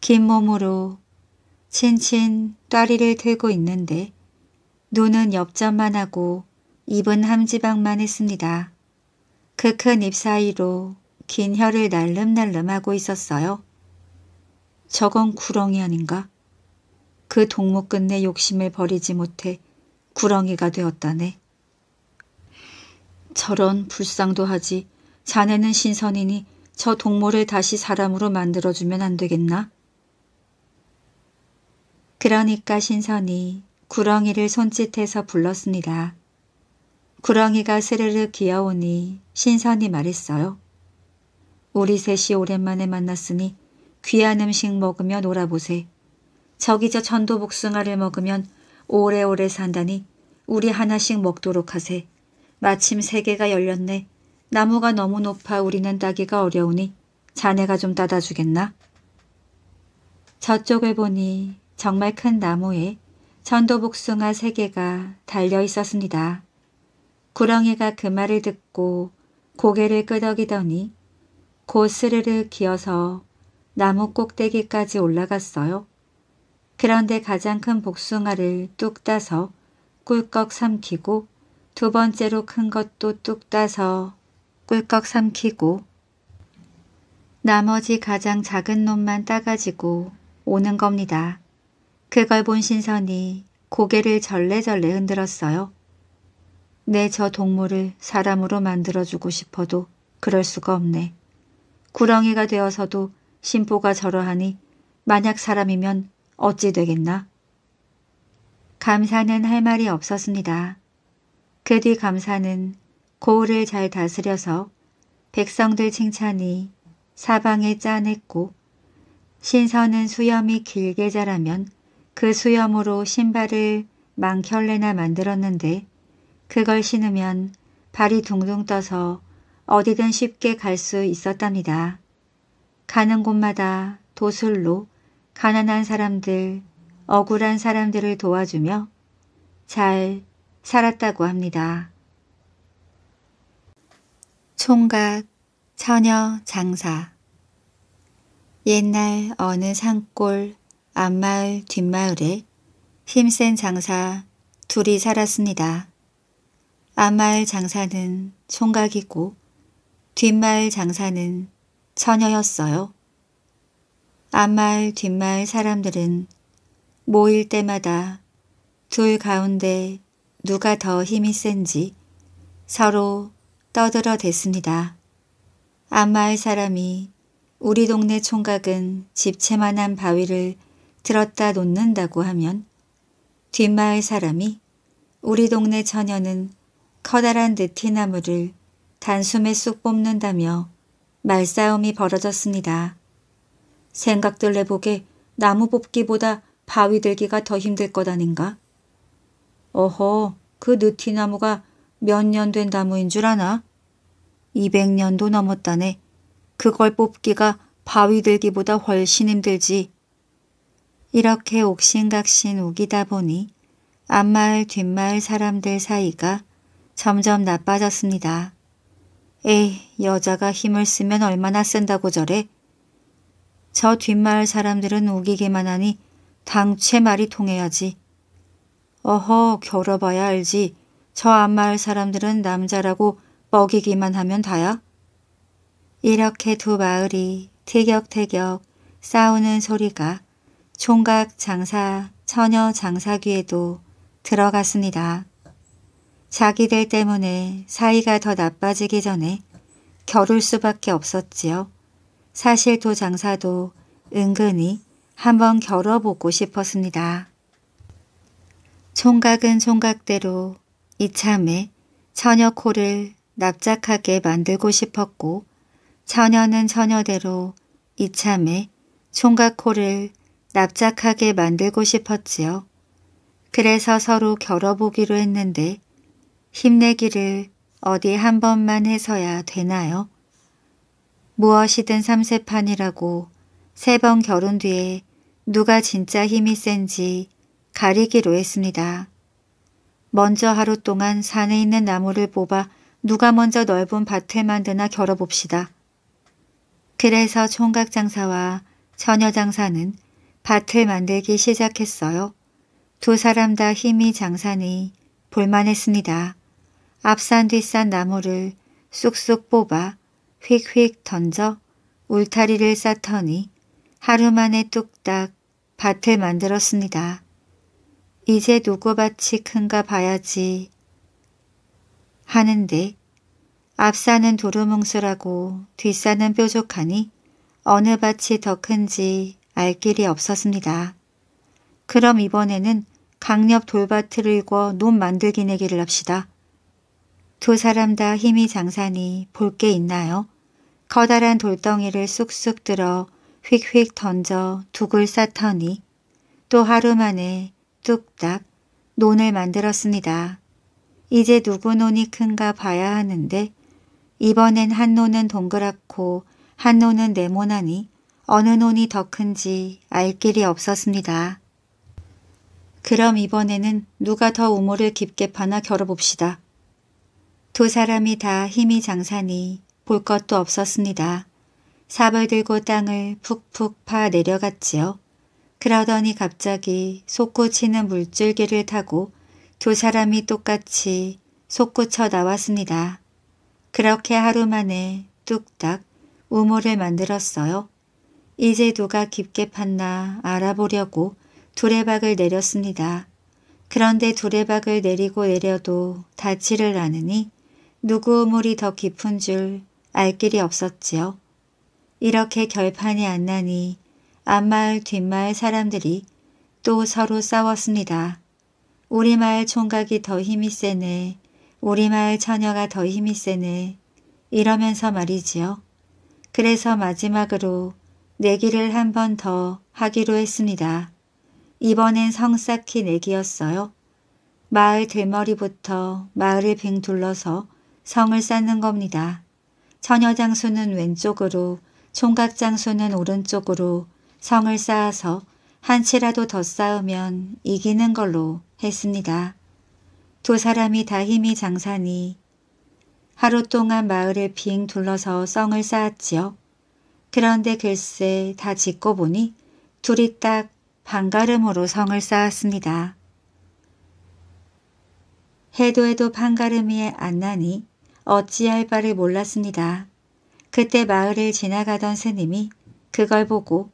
긴 몸으로 친친 따리를 들고 있는데 눈은 옆점만 하고 입은 함지방만 했습니다. 그 큰 입 사이로 긴 혀를 날름날름하고 있었어요. 저건 구렁이 아닌가? 그 동무 끝내 욕심을 버리지 못해 구렁이가 되었다네. 저런 불쌍도 하지. 자네는 신선이니 저 동물을 다시 사람으로 만들어주면 안 되겠나? 그러니까 신선이 구렁이를 손짓해서 불렀습니다. 구렁이가 스르르 귀여우니 신선이 말했어요. 우리 셋이 오랜만에 만났으니 귀한 음식 먹으며 놀아보세. 저기 저 전도복숭아를 먹으면 오래오래 산다니 우리 하나씩 먹도록 하세. 마침 세계가 열렸네. 나무가 너무 높아 우리는 따기가 어려우니 자네가 좀 따다 주겠나? 저쪽을 보니 정말 큰 나무에 전도복숭아 세 개가 달려 있었습니다. 구렁이가 그 말을 듣고 고개를 끄덕이더니 곧스르르 기어서 나무 꼭대기까지 올라갔어요. 그런데 가장 큰 복숭아를 뚝 따서 꿀꺽 삼키고 두 번째로 큰 것도 뚝 따서 꿀꺽 삼키고 나머지 가장 작은 놈만 따가지고 오는 겁니다. 그걸 본 신선이 고개를 절레절레 흔들었어요. 내저 네, 동물을 사람으로 만들어주고 싶어도 그럴 수가 없네. 구렁이가 되어서도 신보가 저러하니 만약 사람이면 어찌 되겠나? 감사는 할 말이 없었습니다. 그 뒤 감사는 고을을 잘 다스려서 백성들 칭찬이 사방에 짜냈고 신선은 수염이 길게 자라면 그 수염으로 신발을 망켤레나 만들었는데 그걸 신으면 발이 둥둥 떠서 어디든 쉽게 갈 수 있었답니다. 가는 곳마다 도술로 가난한 사람들, 억울한 사람들을 도와주며 잘 살았다고 합니다. 총각, 처녀, 장사 옛날 어느 산골 앞마을 뒷마을에 힘센 장사 둘이 살았습니다. 앞마을 장사는 총각이고 뒷마을 장사는 처녀였어요. 앞말 뒷말 사람들은 모일 때마다 둘 가운데 누가 더 힘이 센지 서로 떠들어 댔습니다. 앞마을 사람이 우리 동네 총각은 집채만한 바위를 들었다 놓는다고 하면 뒷마을 사람이 우리 동네 처녀는 커다란 느티나무를 단숨에 쑥 뽑는다며 말싸움이 벌어졌습니다. 생각들 내보게 나무 뽑기보다 바위 들기가 더 힘들 것 아닌가? 어허, 그 느티나무가 몇 년 된 나무인 줄 아나? 200년도 넘었다네. 그걸 뽑기가 바위 들기보다 훨씬 힘들지. 이렇게 옥신각신 우기다 보니 앞마을 뒷마을 사람들 사이가 점점 나빠졌습니다. 에이, 여자가 힘을 쓰면 얼마나 쓴다고 저래. 저 뒷마을 사람들은 우기기만 하니 당최 말이 통해야지. 어허 겨뤄봐야 알지. 저 앞마을 사람들은 남자라고 먹이기만 하면 다야? 이렇게 두 마을이 티격태격 싸우는 소리가 총각 장사, 처녀 장사 귀에도 들어갔습니다. 자기들 때문에 사이가 더 나빠지기 전에 겨룰 수밖에 없었지요. 사실 도 장사도 은근히 한번 겨뤄보고 싶었습니다. 총각은 총각대로 이참에 처녀 코를 납작하게 만들고 싶었고 처녀는 처녀대로 이참에 총각 코를 납작하게 만들고 싶었지요. 그래서 서로 겨뤄보기로 했는데 힘내기를 어디 한 번만 해서야 되나요? 무엇이든 삼세판이라고 세 번 결혼 뒤에 누가 진짜 힘이 센지 가리기로 했습니다. 먼저 하루 동안 산에 있는 나무를 뽑아 누가 먼저 넓은 밭을 만드나 겨어봅시다 그래서 총각장사와 처녀장사는 밭을 만들기 시작했어요. 두 사람 다 힘이 장사니 볼만했습니다. 앞산 뒷산 나무를 쑥쑥 뽑아 휙휙 던져 울타리를 쌓더니 하루 만에 뚝딱 밭을 만들었습니다. 이제 누구 밭이 큰가 봐야지 하는데 앞산은 두루뭉술하고 뒷산은 뾰족하니 어느 밭이 더 큰지 알 길이 없었습니다. 그럼 이번에는 강력 돌밭을 읽어 논 만들기 내기를 합시다. 두 사람 다 힘이 장사니볼 게 있나요? 커다란 돌덩이를 쑥쑥 들어 휙휙 던져 둑을 쌓더니 또 하루 만에 뚝딱 논을 만들었습니다. 이제 누구 논이 큰가 봐야 하는데 이번엔 한 논은 동그랗고 한 논은 네모나니 어느 논이 더 큰지 알 길이 없었습니다. 그럼 이번에는 누가 더 우물을 깊게 파나 겨뤄봅시다. 두 사람이 다 힘이 장사니 볼 것도 없었습니다. 삽을 들고 땅을 푹푹 파 내려갔지요. 그러더니 갑자기 솟구치는 물줄기를 타고 두 사람이 똑같이 솟구쳐 나왔습니다. 그렇게 하루 만에 뚝딱 우물을 만들었어요. 이제 누가 깊게 팠나 알아보려고 두레박을 내렸습니다. 그런데 두레박을 내리고 내려도 닿지를 않으니 누구 우물이 더 깊은 줄알 길이 없었지요. 이렇게 결판이 안 나니 앞마을 뒷마을 사람들이 또 서로 싸웠습니다. 우리 마을 총각이 더 힘이 세네. 우리 마을 처녀가 더 힘이 세네. 이러면서 말이지요. 그래서 마지막으로 내기를 한 번 더 하기로 했습니다. 이번엔 성쌓기 내기였어요. 마을 들머리부터 마을을 빙 둘러서 성을 쌓는 겁니다. 처녀 장수는 왼쪽으로 총각 장수는 오른쪽으로 성을 쌓아서 한 치라도 더 쌓으면 이기는 걸로 했습니다. 두 사람이 다 힘이 장사니 하루 동안 마을을 빙 둘러서 성을 쌓았지요. 그런데 글쎄 다 짓고 보니 둘이 딱 반가름으로 성을 쌓았습니다. 해도 해도 반가름이 안 나니 어찌할 바를 몰랐습니다. 그때 마을을 지나가던 새님이 그걸 보고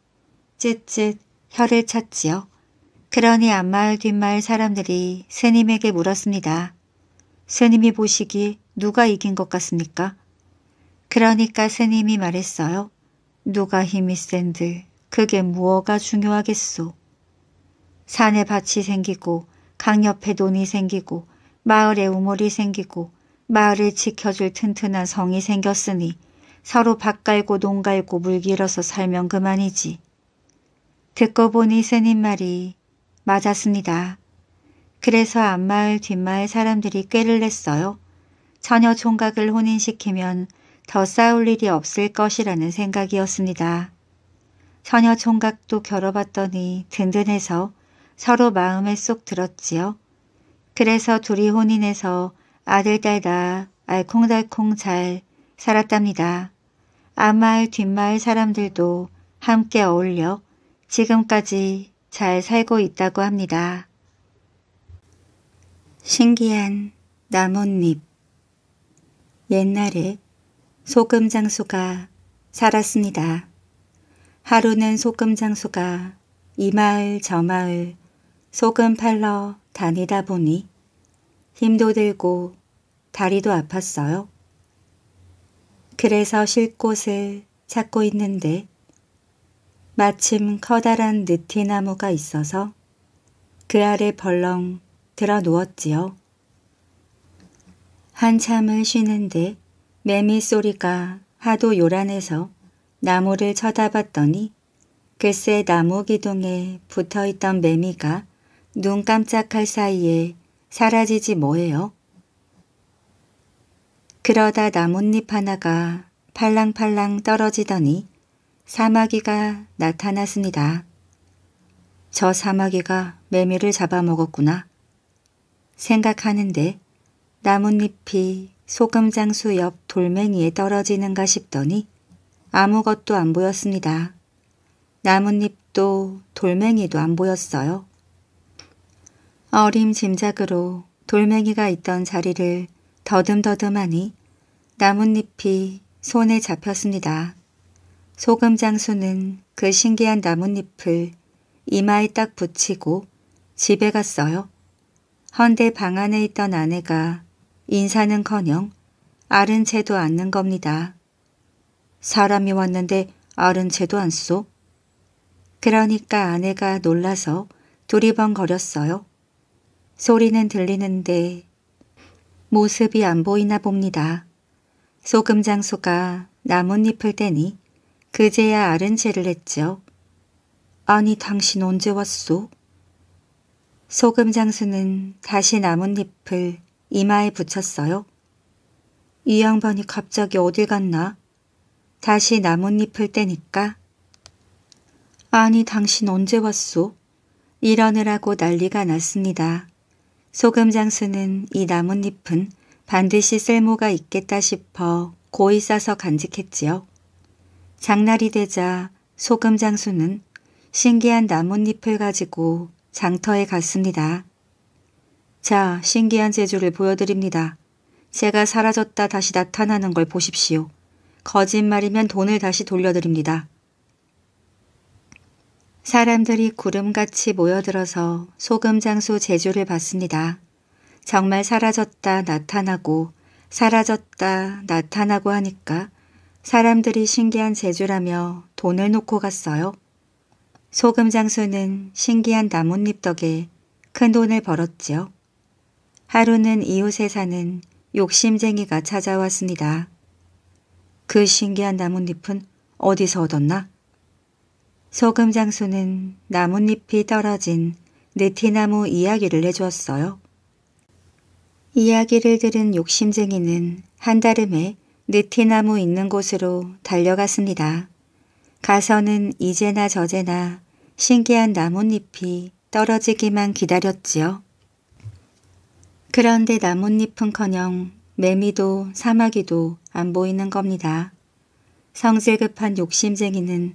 쯧쯧 혀를 찼지요. 그러니 앞마을 뒷마을 사람들이 스님에게 물었습니다. 스님이 보시기 누가 이긴 것 같습니까? 그러니까 스님이 말했어요. 누가 힘이 센들 그게 무엇가 중요하겠소. 산에 밭이 생기고 강 옆에 논이 생기고 마을에 우물이 생기고 마을을 지켜줄 튼튼한 성이 생겼으니 서로 밭 갈고 농 갈고 물 길어서 살면 그만이지. 듣고 보니 스님 말이 맞았습니다. 그래서 앞마을 뒷마을 사람들이 꾀를 냈어요. 처녀 총각을 혼인시키면 더 싸울 일이 없을 것이라는 생각이었습니다. 처녀 총각도 겨뤄봤더니 든든해서 서로 마음에 쏙 들었지요. 그래서 둘이 혼인해서 아들, 딸 다 알콩달콩 잘 살았답니다. 앞마 뒷마을 사람들도 함께 어울려 지금까지 잘 살고 있다고 합니다. 신기한 나뭇잎 옛날에 소금 장수가 살았습니다. 하루는 소금 장수가 이 마을 저 마을 소금 팔러 다니다 보니 힘도 들고 다리도 아팠어요. 그래서 쉴 곳을 찾고 있는데 마침 커다란 느티나무가 있어서 그 아래 벌렁 들어 누웠지요. 한참을 쉬는데 매미 소리가 하도 요란해서 나무를 쳐다봤더니 글쎄 나무 기둥에 붙어있던 매미가 눈 깜짝할 사이에 사라지지 뭐예요? 그러다 나뭇잎 하나가 팔랑팔랑 떨어지더니 사마귀가 나타났습니다. 저 사마귀가 매미를 잡아먹었구나 생각하는데 나뭇잎이 소금장수 옆 돌멩이에 떨어지는가 싶더니 아무것도 안 보였습니다. 나뭇잎도 돌멩이도 안 보였어요. 어림짐작으로 돌멩이가 있던 자리를 더듬더듬하니 나뭇잎이 손에 잡혔습니다. 소금 장수는 그 신기한 나뭇잎을 이마에 딱 붙이고 집에 갔어요. 헌데 방 안에 있던 아내가 인사는커녕 아른 채도 않는 겁니다. 사람이 왔는데 아른 채도 안 쏘? 그러니까 아내가 놀라서 두리번거렸어요. 소리는 들리는데 모습이 안 보이나 봅니다. 소금 장수가 나뭇잎을 떼니 그제야 아른체를 했죠. 아니 당신 언제 왔소? 소금 장수는 다시 나뭇잎을 이마에 붙였어요. 이 양반이 갑자기 어딜 갔나? 다시 나뭇잎을 떼니까 아니 당신 언제 왔소? 이러느라고 난리가 났습니다. 소금 장수는 이 나뭇잎은 반드시 쓸모가 있겠다 싶어 고이 싸서 간직했지요. 장날이 되자 소금 장수는 신기한 나뭇잎을 가지고 장터에 갔습니다. 자, 신기한 재주를 보여드립니다. 제가 사라졌다 다시 나타나는 걸 보십시오. 거짓말이면 돈을 다시 돌려드립니다. 사람들이 구름같이 모여들어서 소금 장수 제주를 봤습니다. 정말 사라졌다 나타나고 사라졌다 나타나고 하니까 사람들이 신기한 제주라며 돈을 놓고 갔어요. 소금 장수는 신기한 나뭇잎 덕에 큰 돈을 벌었지요. 하루는 이웃에 사는 욕심쟁이가 찾아왔습니다. 그 신기한 나뭇잎은 어디서 얻었나? 소금 장수는 나뭇잎이 떨어진 느티나무 이야기를 해주었어요. 이야기를 들은 욕심쟁이는 한달음에 느티나무 있는 곳으로 달려갔습니다. 가서는 이제나 저제나 신기한 나뭇잎이 떨어지기만 기다렸지요. 그런데 나뭇잎은커녕 매미도 사마귀도 안 보이는 겁니다. 성질 급한 욕심쟁이는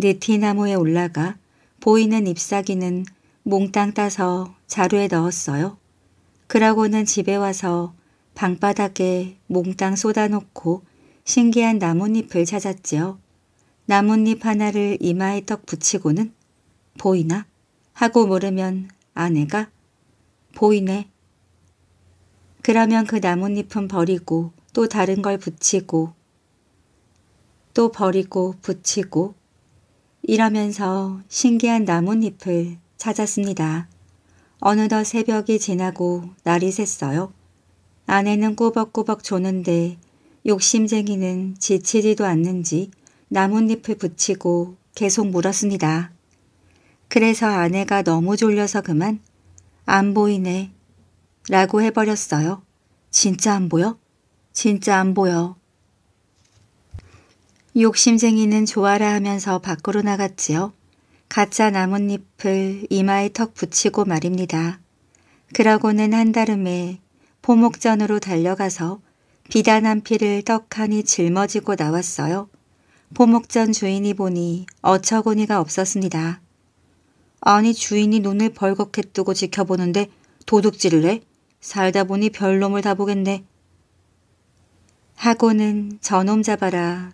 느티나무에 네 올라가 보이는 잎사귀는 몽땅 따서 자루에 넣었어요. 그러고는 집에 와서 방바닥에 몽땅 쏟아놓고 신기한 나뭇잎을 찾았지요. 나뭇잎 하나를 이마에 떡 붙이고는 보이나? 하고 물으면 아내가 보이네. 그러면 그 나뭇잎은 버리고 또 다른 걸 붙이고 또 버리고 붙이고 이러면서 신기한 나뭇잎을 찾았습니다. 어느덧 새벽이 지나고 날이 샜어요. 아내는 꾸벅꾸벅 조는데 욕심쟁이는 지치지도 않는지 나뭇잎을 붙이고 계속 물었습니다. 그래서 아내가 너무 졸려서 그만 안 보이네 라고 해버렸어요. 진짜 안 보여? 진짜 안 보여. 욕심쟁이는 좋아라 하면서 밖으로 나갔지요. 가짜 나뭇잎을 이마에 턱 붙이고 말입니다. 그러고는 한달음에 포목전으로 달려가서 비단 한 피를 떡하니 짊어지고 나왔어요. 포목전 주인이 보니 어처구니가 없었습니다. 아니 주인이 눈을 벌겋게 뜨고 지켜보는데 도둑질을 해? 살다 보니 별놈을 다 보겠네. 하고는 저놈 잡아라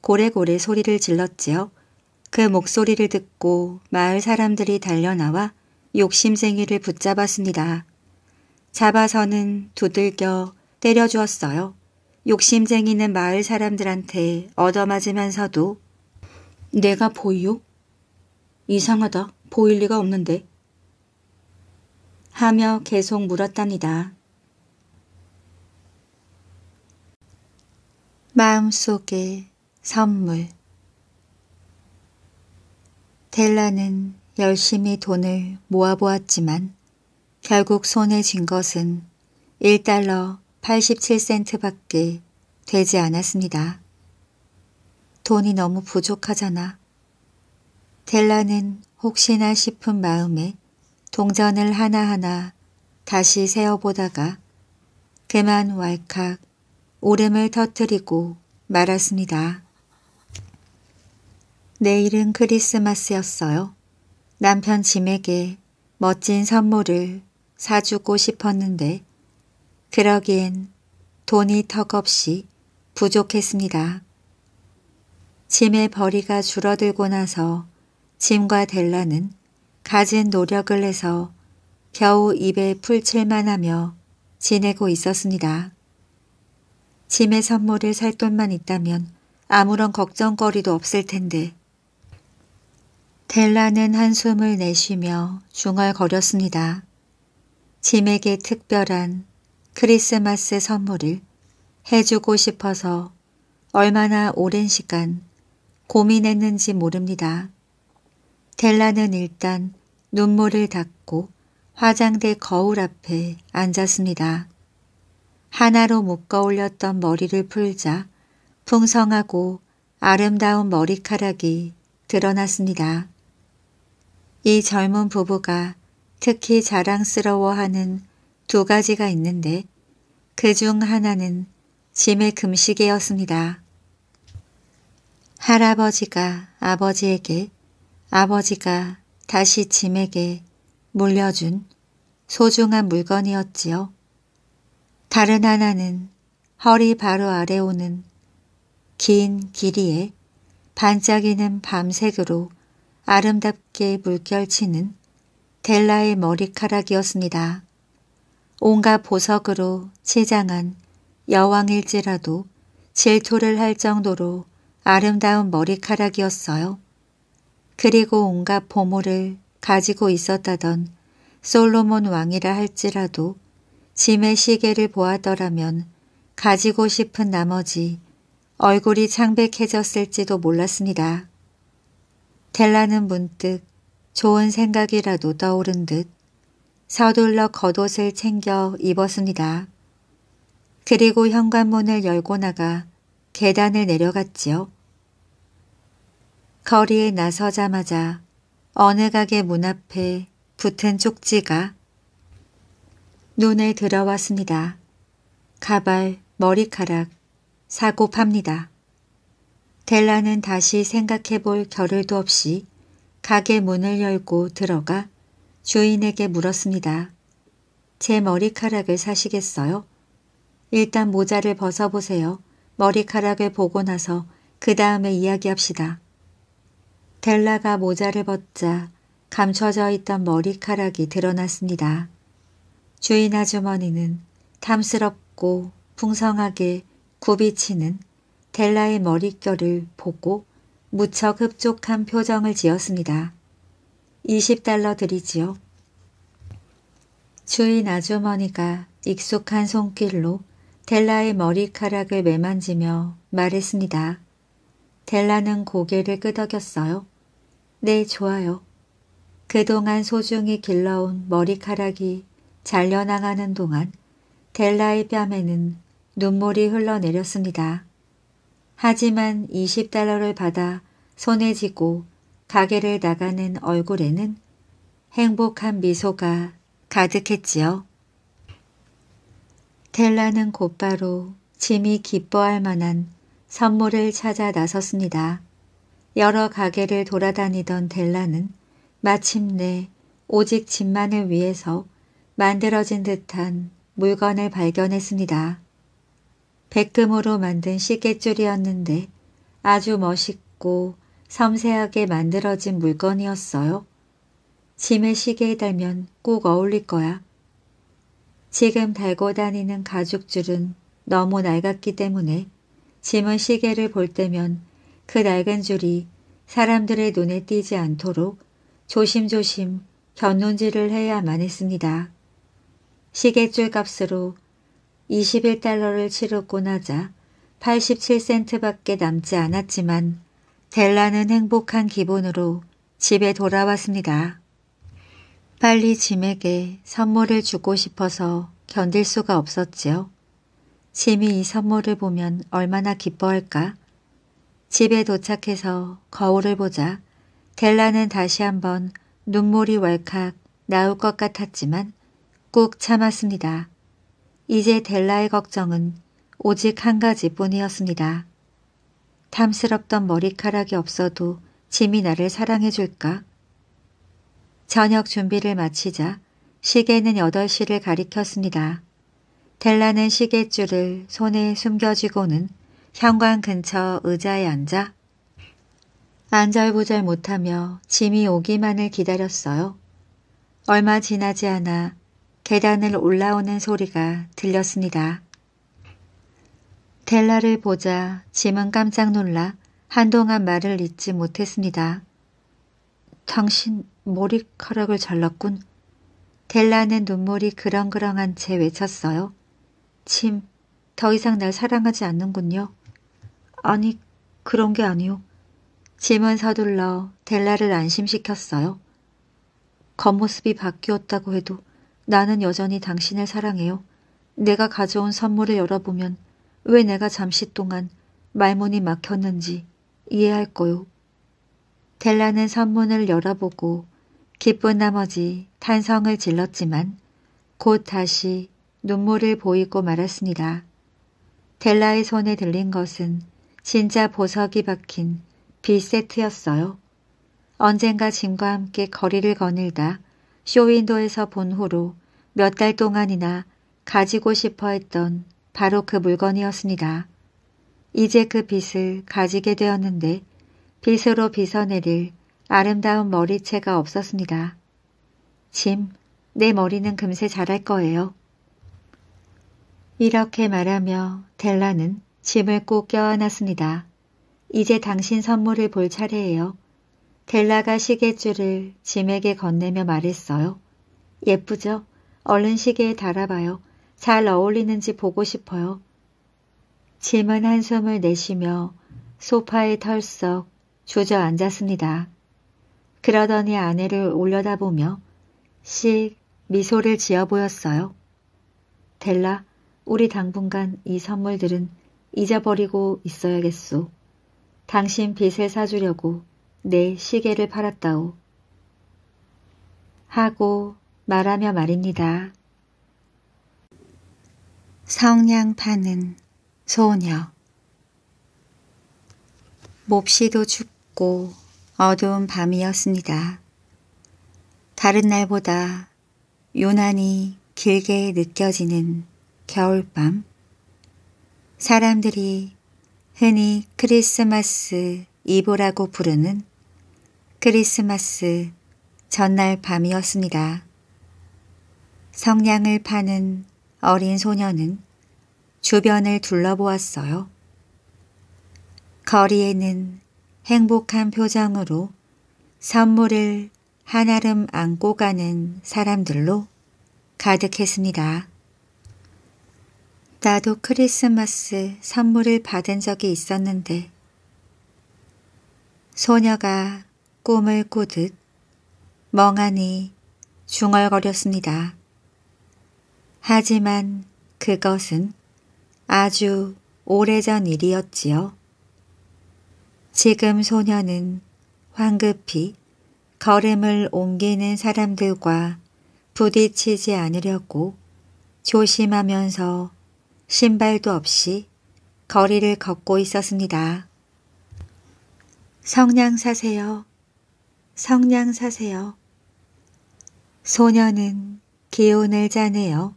고래고래 소리를 질렀지요. 그 목소리를 듣고 마을 사람들이 달려나와 욕심쟁이를 붙잡았습니다. 잡아서는 두들겨 때려주었어요. 욕심쟁이는 마을 사람들한테 얻어맞으면서도 내가 보이요? 이상하다. 보일 리가 없는데. 하며 계속 물었답니다. 마음속에 선물 델라는 열심히 돈을 모아보았지만 결국 손에 쥔 것은 1달러 87센트밖에 되지 않았습니다. 돈이 너무 부족하잖아. 델라는 혹시나 싶은 마음에 동전을 하나하나 다시 세어보다가 그만 왈칵 오름을 터뜨리고 말았습니다. 내일은 크리스마스였어요. 남편 짐에게 멋진 선물을 사주고 싶었는데 그러기엔 돈이 턱없이 부족했습니다. 짐의 벌이가 줄어들고 나서 짐과 델라는 가진 노력을 해서 겨우 입에 풀칠만 하며 지내고 있었습니다. 짐의 선물을 살 돈만 있다면 아무런 걱정거리도 없을 텐데 델라는 한숨을 내쉬며 중얼거렸습니다. 짐에게 특별한 크리스마스 선물을 해주고 싶어서 얼마나 오랜 시간 고민했는지 모릅니다. 델라는 일단 눈물을 닦고 화장대 거울 앞에 앉았습니다. 하나로 묶어 올렸던 머리를 풀자 풍성하고 아름다운 머리카락이 드러났습니다. 이 젊은 부부가 특히 자랑스러워하는 두 가지가 있는데 그 중 하나는 짐의 금식이었습니다. 할아버지가 아버지에게 아버지가 다시 짐에게 물려준 소중한 물건이었지요. 다른 하나는 허리 바로 아래 오는 긴 길이에 반짝이는 밤색으로 아름답게 물결치는 델라의 머리카락이었습니다. 온갖 보석으로 치장한 여왕일지라도 질투를 할 정도로 아름다운 머리카락이었어요. 그리고 온갖 보물을 가지고 있었다던 솔로몬 왕이라 할지라도 짐의 시계를 보았더라면 가지고 싶은 나머지 얼굴이 창백해졌을지도 몰랐습니다. 델라는 문득 좋은 생각이라도 떠오른 듯 서둘러 겉옷을 챙겨 입었습니다. 그리고 현관문을 열고 나가 계단을 내려갔지요. 거리에 나서자마자 어느 가게 문 앞에 붙은 쪽지가 눈에 들어왔습니다. 가발, 머리카락, 사고 팝니다. 델라는 다시 생각해 볼 겨를도 없이 가게 문을 열고 들어가 주인에게 물었습니다. 제 머리카락을 사시겠어요? 일단 모자를 벗어보세요. 머리카락을 보고 나서 그 다음에 이야기합시다. 델라가 모자를 벗자 감춰져 있던 머리카락이 드러났습니다. 주인 아주머니는 탐스럽고 풍성하게 굽이치는 델라의 머릿결을 보고 무척 흡족한 표정을 지었습니다. 2 0달러드리지요 주인 아주머니가 익숙한 손길로 델라의 머리카락을 매만지며 말했습니다. 델라는 고개를 끄덕였어요. 네, 좋아요. 그동안 소중히 길러온 머리카락이 잘려나가는 동안 델라의 뺨에는 눈물이 흘러내렸습니다. 하지만 20달러를 받아 손에 쥐고 가게를 나가는 얼굴에는 행복한 미소가 가득했지요. 텔라는 곧바로 짐이 기뻐할 만한 선물을 찾아 나섰습니다. 여러 가게를 돌아다니던 델라는 마침내 오직 집만을 위해서 만들어진 듯한 물건을 발견했습니다. 백금으로 만든 시계줄이었는데 아주 멋있고 섬세하게 만들어진 물건이었어요. 짐의 시계에 달면 꼭 어울릴 거야. 지금 달고 다니는 가죽줄은 너무 낡았기 때문에 짐은 시계를 볼 때면 그 낡은 줄이 사람들의 눈에 띄지 않도록 조심조심 견눈질을 해야만 했습니다. 시계줄 값으로 21달러를 치르고 나자 87센트밖에 남지 않았지만 델라는 행복한 기분으로 집에 돌아왔습니다. 빨리 짐에게 선물을 주고 싶어서 견딜 수가 없었지요. 짐이 이 선물을 보면 얼마나 기뻐할까? 집에 도착해서 거울을 보자 델라는 다시 한번 눈물이 왈칵 나올 것 같았지만 꾹 참았습니다. 이제 델라의 걱정은 오직 한 가지뿐이었습니다. 탐스럽던 머리카락이 없어도 짐이 나를 사랑해줄까? 저녁 준비를 마치자 시계는 8시를 가리켰습니다. 델라는 시계줄을 손에 숨겨쥐고는 현관 근처 의자에 앉아 안절부절 못하며 짐이 오기만을 기다렸어요. 얼마 지나지 않아 계단을 올라오는 소리가 들렸습니다. 델라를 보자 짐은 깜짝 놀라 한동안 말을 잇지 못했습니다. 당신 머리카락을 잘랐군. 델라는 눈물이 그렁그렁한 채 외쳤어요. 짐, 더 이상 날 사랑하지 않는군요. 아니, 그런 게아니오 짐은 서둘러 델라를 안심시켰어요. 겉모습이 바뀌었다고 해도 나는 여전히 당신을 사랑해요. 내가 가져온 선물을 열어보면 왜 내가 잠시 동안 말문이 막혔는지 이해할 거요. 델라는 선문을 열어보고 기쁜 나머지 탄성을 질렀지만 곧 다시 눈물을 보이고 말았습니다. 델라의 손에 들린 것은 진짜 보석이 박힌 빌 세트였어요. 언젠가 진과 함께 거리를 거닐다 쇼윈도에서 본 후로 몇 달 동안이나 가지고 싶어 했던 바로 그 물건이었습니다. 이제 그 빛을 가지게 되었는데 빛으로 빗어내릴 아름다운 머리채가 없었습니다. 짐, 내 머리는 금세 자랄 거예요. 이렇게 말하며 델라는 짐을 꼭 껴안았습니다. 이제 당신 선물을 볼 차례예요. 델라가 시계줄을 짐에게 건네며 말했어요. 예쁘죠? 얼른 시계에 달아봐요. 잘 어울리는지 보고 싶어요. 짐은 한숨을 내쉬며 소파에 털썩 주저앉았습니다. 그러더니 아내를 올려다보며 씩 미소를 지어 보였어요. 델라, 우리 당분간 이 선물들은 잊어버리고 있어야겠소. 당신 빚을 사주려고 내 시계를 팔았다오. 하고 말하며 말입니다. 성냥 파는 소녀 몹시도 춥고 어두운 밤이었습니다. 다른 날보다 요난이 길게 느껴지는 겨울밤. 사람들이 흔히 크리스마스 이브라고 부르는 크리스마스 전날 밤이었습니다. 성냥을 파는 어린 소녀는 주변을 둘러보았어요. 거리에는 행복한 표정으로 선물을 한아름 안고 가는 사람들로 가득했습니다. 나도 크리스마스 선물을 받은 적이 있었는데 소녀가 꿈을 꾸듯 멍하니 중얼거렸습니다. 하지만 그것은 아주 오래전 일이었지요. 지금 소녀는 황급히 걸음을 옮기는 사람들과 부딪히지 않으려고 조심하면서 신발도 없이 거리를 걷고 있었습니다. 성냥 사세요. 성냥 사세요. 소녀는 기운을 자내어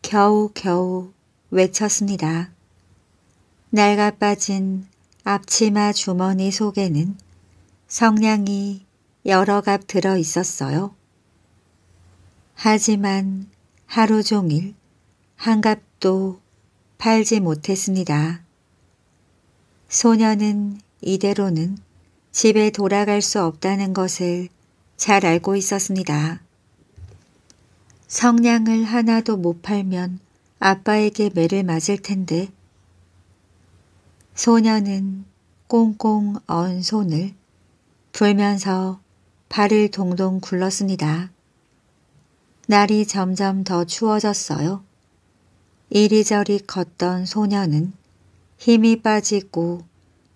겨우겨우 외쳤습니다. 날가 빠진 앞치마 주머니 속에는 성냥이 여러 갑 들어 있었어요. 하지만 하루 종일 한 갑도 팔지 못했습니다. 소녀는 이대로는 집에 돌아갈 수 없다는 것을 잘 알고 있었습니다. 성냥을 하나도 못 팔면 아빠에게 매를 맞을 텐데 소녀는 꽁꽁 언 손을 불면서 발을 동동 굴렀습니다. 날이 점점 더 추워졌어요. 이리저리 걷던 소녀는 힘이 빠지고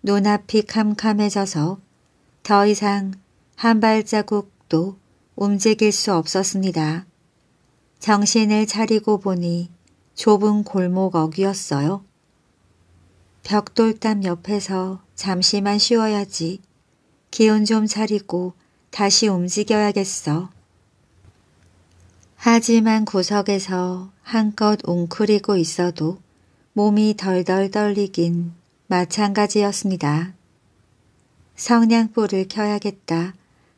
눈앞이 캄캄해져서 더 이상 한 발자국도 움직일 수 없었습니다. 정신을 차리고 보니 좁은 골목 어귀였어요. 벽돌담 옆에서 잠시만 쉬어야지. 기운 좀 차리고 다시 움직여야겠어. 하지만 구석에서 한껏 웅크리고 있어도 몸이 덜덜 떨리긴 마찬가지였습니다. 성냥불을 켜야겠다.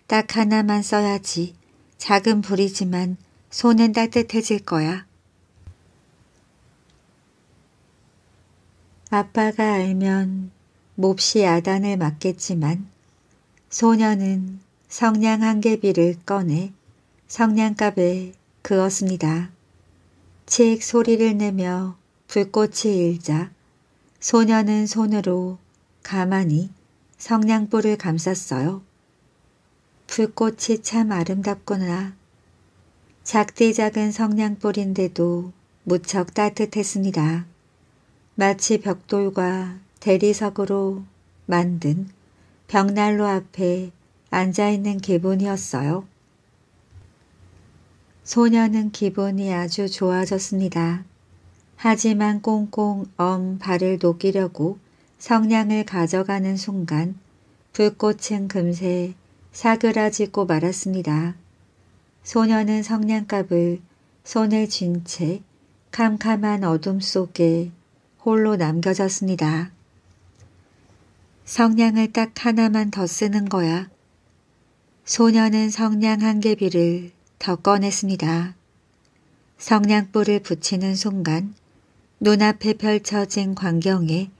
딱 하나만 써야지. 작은 불이지만 손은 따뜻해질 거야. 아빠가 알면 몹시 야단을 맞겠지만 소녀는 성냥 한 개비를 꺼내 성냥갑에 그었습니다. 칙 소리를 내며 불꽃이 일자 소녀는 손으로 가만히 성냥불을 감쌌어요. 불꽃이 참 아름답구나. 작디 작은 성냥불인데도 무척 따뜻했습니다. 마치 벽돌과 대리석으로 만든 벽난로 앞에 앉아있는 기분이었어요. 소녀는 기분이 아주 좋아졌습니다. 하지만 꽁꽁 엉 발을 녹이려고 성냥을 가져가는 순간 불꽃은 금세 사그라지고 말았습니다. 소녀는 성냥갑을 손에 쥔 채 캄캄한 어둠 속에 홀로 남겨졌습니다. 성냥을 딱 하나만 더 쓰는 거야. 소녀는 성냥 한 개비를 더 꺼냈습니다. 성냥불을 붙이는 순간 눈앞에 펼쳐진 광경에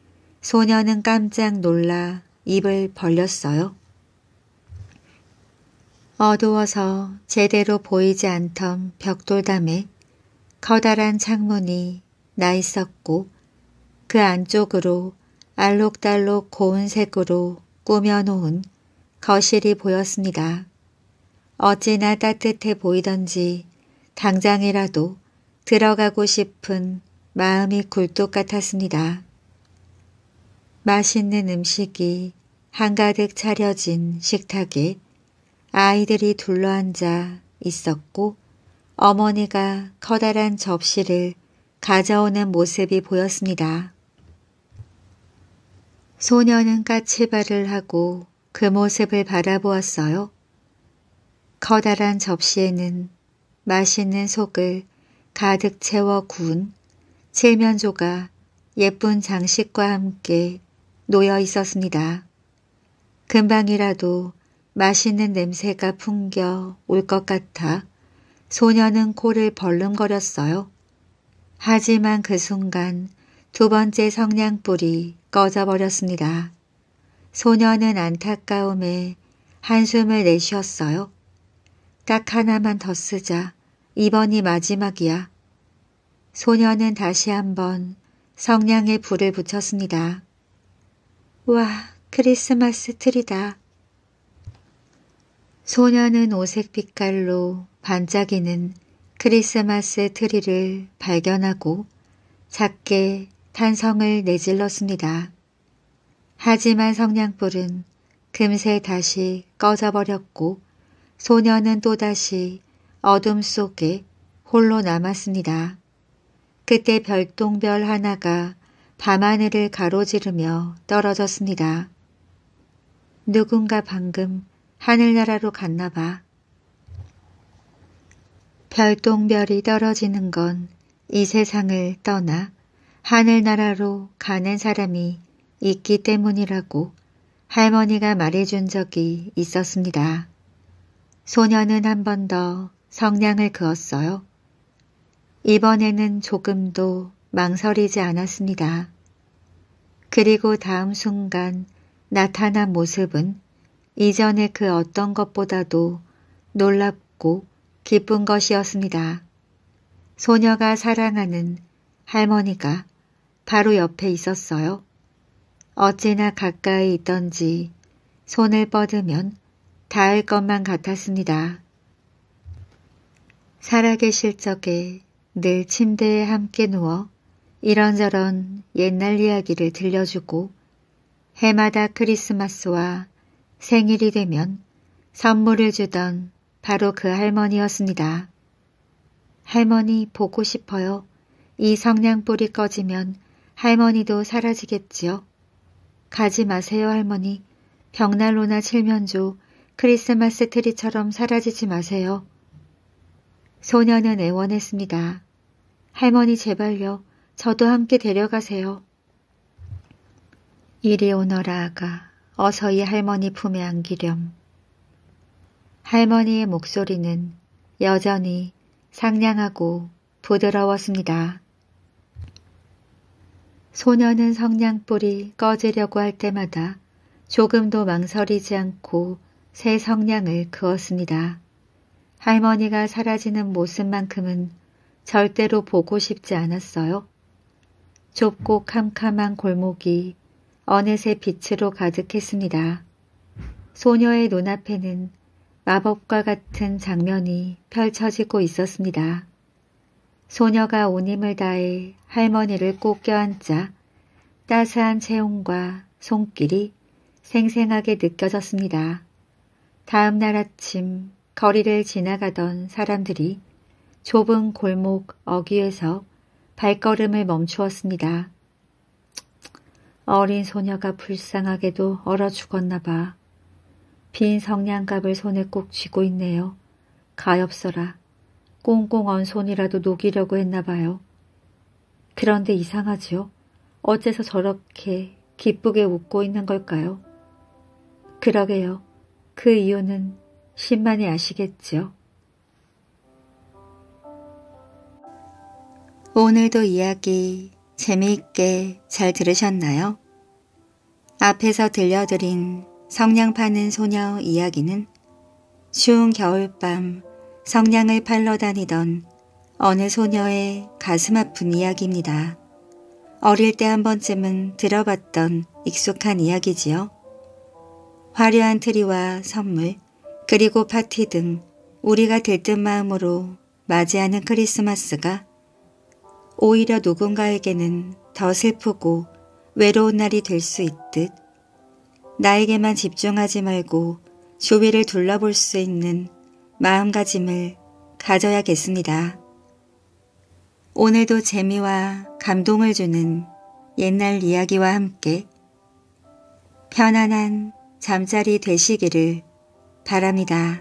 소녀는 깜짝 놀라 입을 벌렸어요. 어두워서 제대로 보이지 않던 벽돌담에 커다란 창문이 나 있었고 그 안쪽으로 알록달록 고운 색으로 꾸며놓은 거실이 보였습니다. 어찌나 따뜻해 보이던지 당장이라도 들어가고 싶은 마음이 굴뚝 같았습니다. 맛있는 음식이 한가득 차려진 식탁에 아이들이 둘러앉아 있었고 어머니가 커다란 접시를 가져오는 모습이 보였습니다. 소녀는 까치발을 하고 그 모습을 바라보았어요. 커다란 접시에는 맛있는 속을 가득 채워 구운 칠면조가 예쁜 장식과 함께 놓여 있었습니다. 금방이라도 맛있는 냄새가 풍겨 올 것 같아 소녀는 코를 벌름거렸어요. 하지만 그 순간 두 번째 성냥불이 꺼져버렸습니다. 소녀는 안타까움에 한숨을 내쉬었어요. 딱 하나만 더 쓰자. 이번이 마지막이야. 소녀는 다시 한번 성냥에 불을 붙였습니다. 와, 크리스마스 트리다. 소녀는 오색 빛깔로 반짝이는 크리스마스 트리를 발견하고 작게 탄성을 내질렀습니다. 하지만 성냥불은 금세 다시 꺼져버렸고 소녀는 또다시 어둠 속에 홀로 남았습니다. 그때 별똥별 하나가 밤하늘을 가로지르며 떨어졌습니다. 누군가 방금 하늘나라로 갔나 봐. 별똥별이 떨어지는 건 이 세상을 떠나 하늘나라로 가는 사람이 있기 때문이라고 할머니가 말해준 적이 있었습니다. 소녀는 한 번 더 성냥을 그었어요. 이번에는 조금도 망설이지 않았습니다. 그리고 다음 순간 나타난 모습은 이전의 그 어떤 것보다도 놀랍고 기쁜 것이었습니다. 소녀가 사랑하는 할머니가 바로 옆에 있었어요. 어찌나 가까이 있던지 손을 뻗으면 닿을 것만 같았습니다. 살아계실 적에 늘 침대에 함께 누워 이런저런 옛날 이야기를 들려주고 해마다 크리스마스와 생일이 되면 선물을 주던 바로 그 할머니였습니다. 할머니 보고 싶어요. 이 성냥불이 꺼지면 할머니도 사라지겠지요. 가지 마세요 할머니. 벽난로나 칠면조 크리스마스 트리처럼 사라지지 마세요. 소녀는 애원했습니다. 할머니 제발요. 저도 함께 데려가세요. 이리 오너라 아가. 어서 이 할머니 품에 안기렴. 할머니의 목소리는 여전히 상냥하고 부드러웠습니다. 소녀는 성냥불이 꺼지려고 할 때마다 조금도 망설이지 않고 새 성냥을 그었습니다. 할머니가 사라지는 모습만큼은 절대로 보고 싶지 않았어요. 좁고 캄캄한 골목이 어느새 빛으로 가득했습니다. 소녀의 눈앞에는 마법과 같은 장면이 펼쳐지고 있었습니다. 소녀가 온 힘을 다해 할머니를 꼭 껴안자 따스한 체온과 손길이 생생하게 느껴졌습니다. 다음 날 아침 거리를 지나가던 사람들이 좁은 골목 어귀에서 발걸음을 멈추었습니다. 어린 소녀가 불쌍하게도 얼어 죽었나 봐. 빈 성냥갑을 손에 꼭 쥐고 있네요. 가엾어라. 꽁꽁 언 손이라도 녹이려고 했나 봐요. 그런데 이상하지요. 어째서 저렇게 기쁘게 웃고 있는 걸까요? 그러게요. 그 이유는 신만이 아시겠지요. 오늘도 이야기 재미있게 잘 들으셨나요? 앞에서 들려드린 성냥 파는 소녀 이야기는 추운 겨울밤 성냥을 팔러 다니던 어느 소녀의 가슴 아픈 이야기입니다. 어릴 때 한 번쯤은 들어봤던 익숙한 이야기지요. 화려한 트리와 선물, 그리고 파티 등 우리가 들뜬 마음으로 맞이하는 크리스마스가 오히려 누군가에게는 더 슬프고 외로운 날이 될 수 있듯 나에게만 집중하지 말고 조위를 둘러볼 수 있는 마음가짐을 가져야겠습니다. 오늘도 재미와 감동을 주는 옛날 이야기와 함께 편안한 잠자리 되시기를 바랍니다.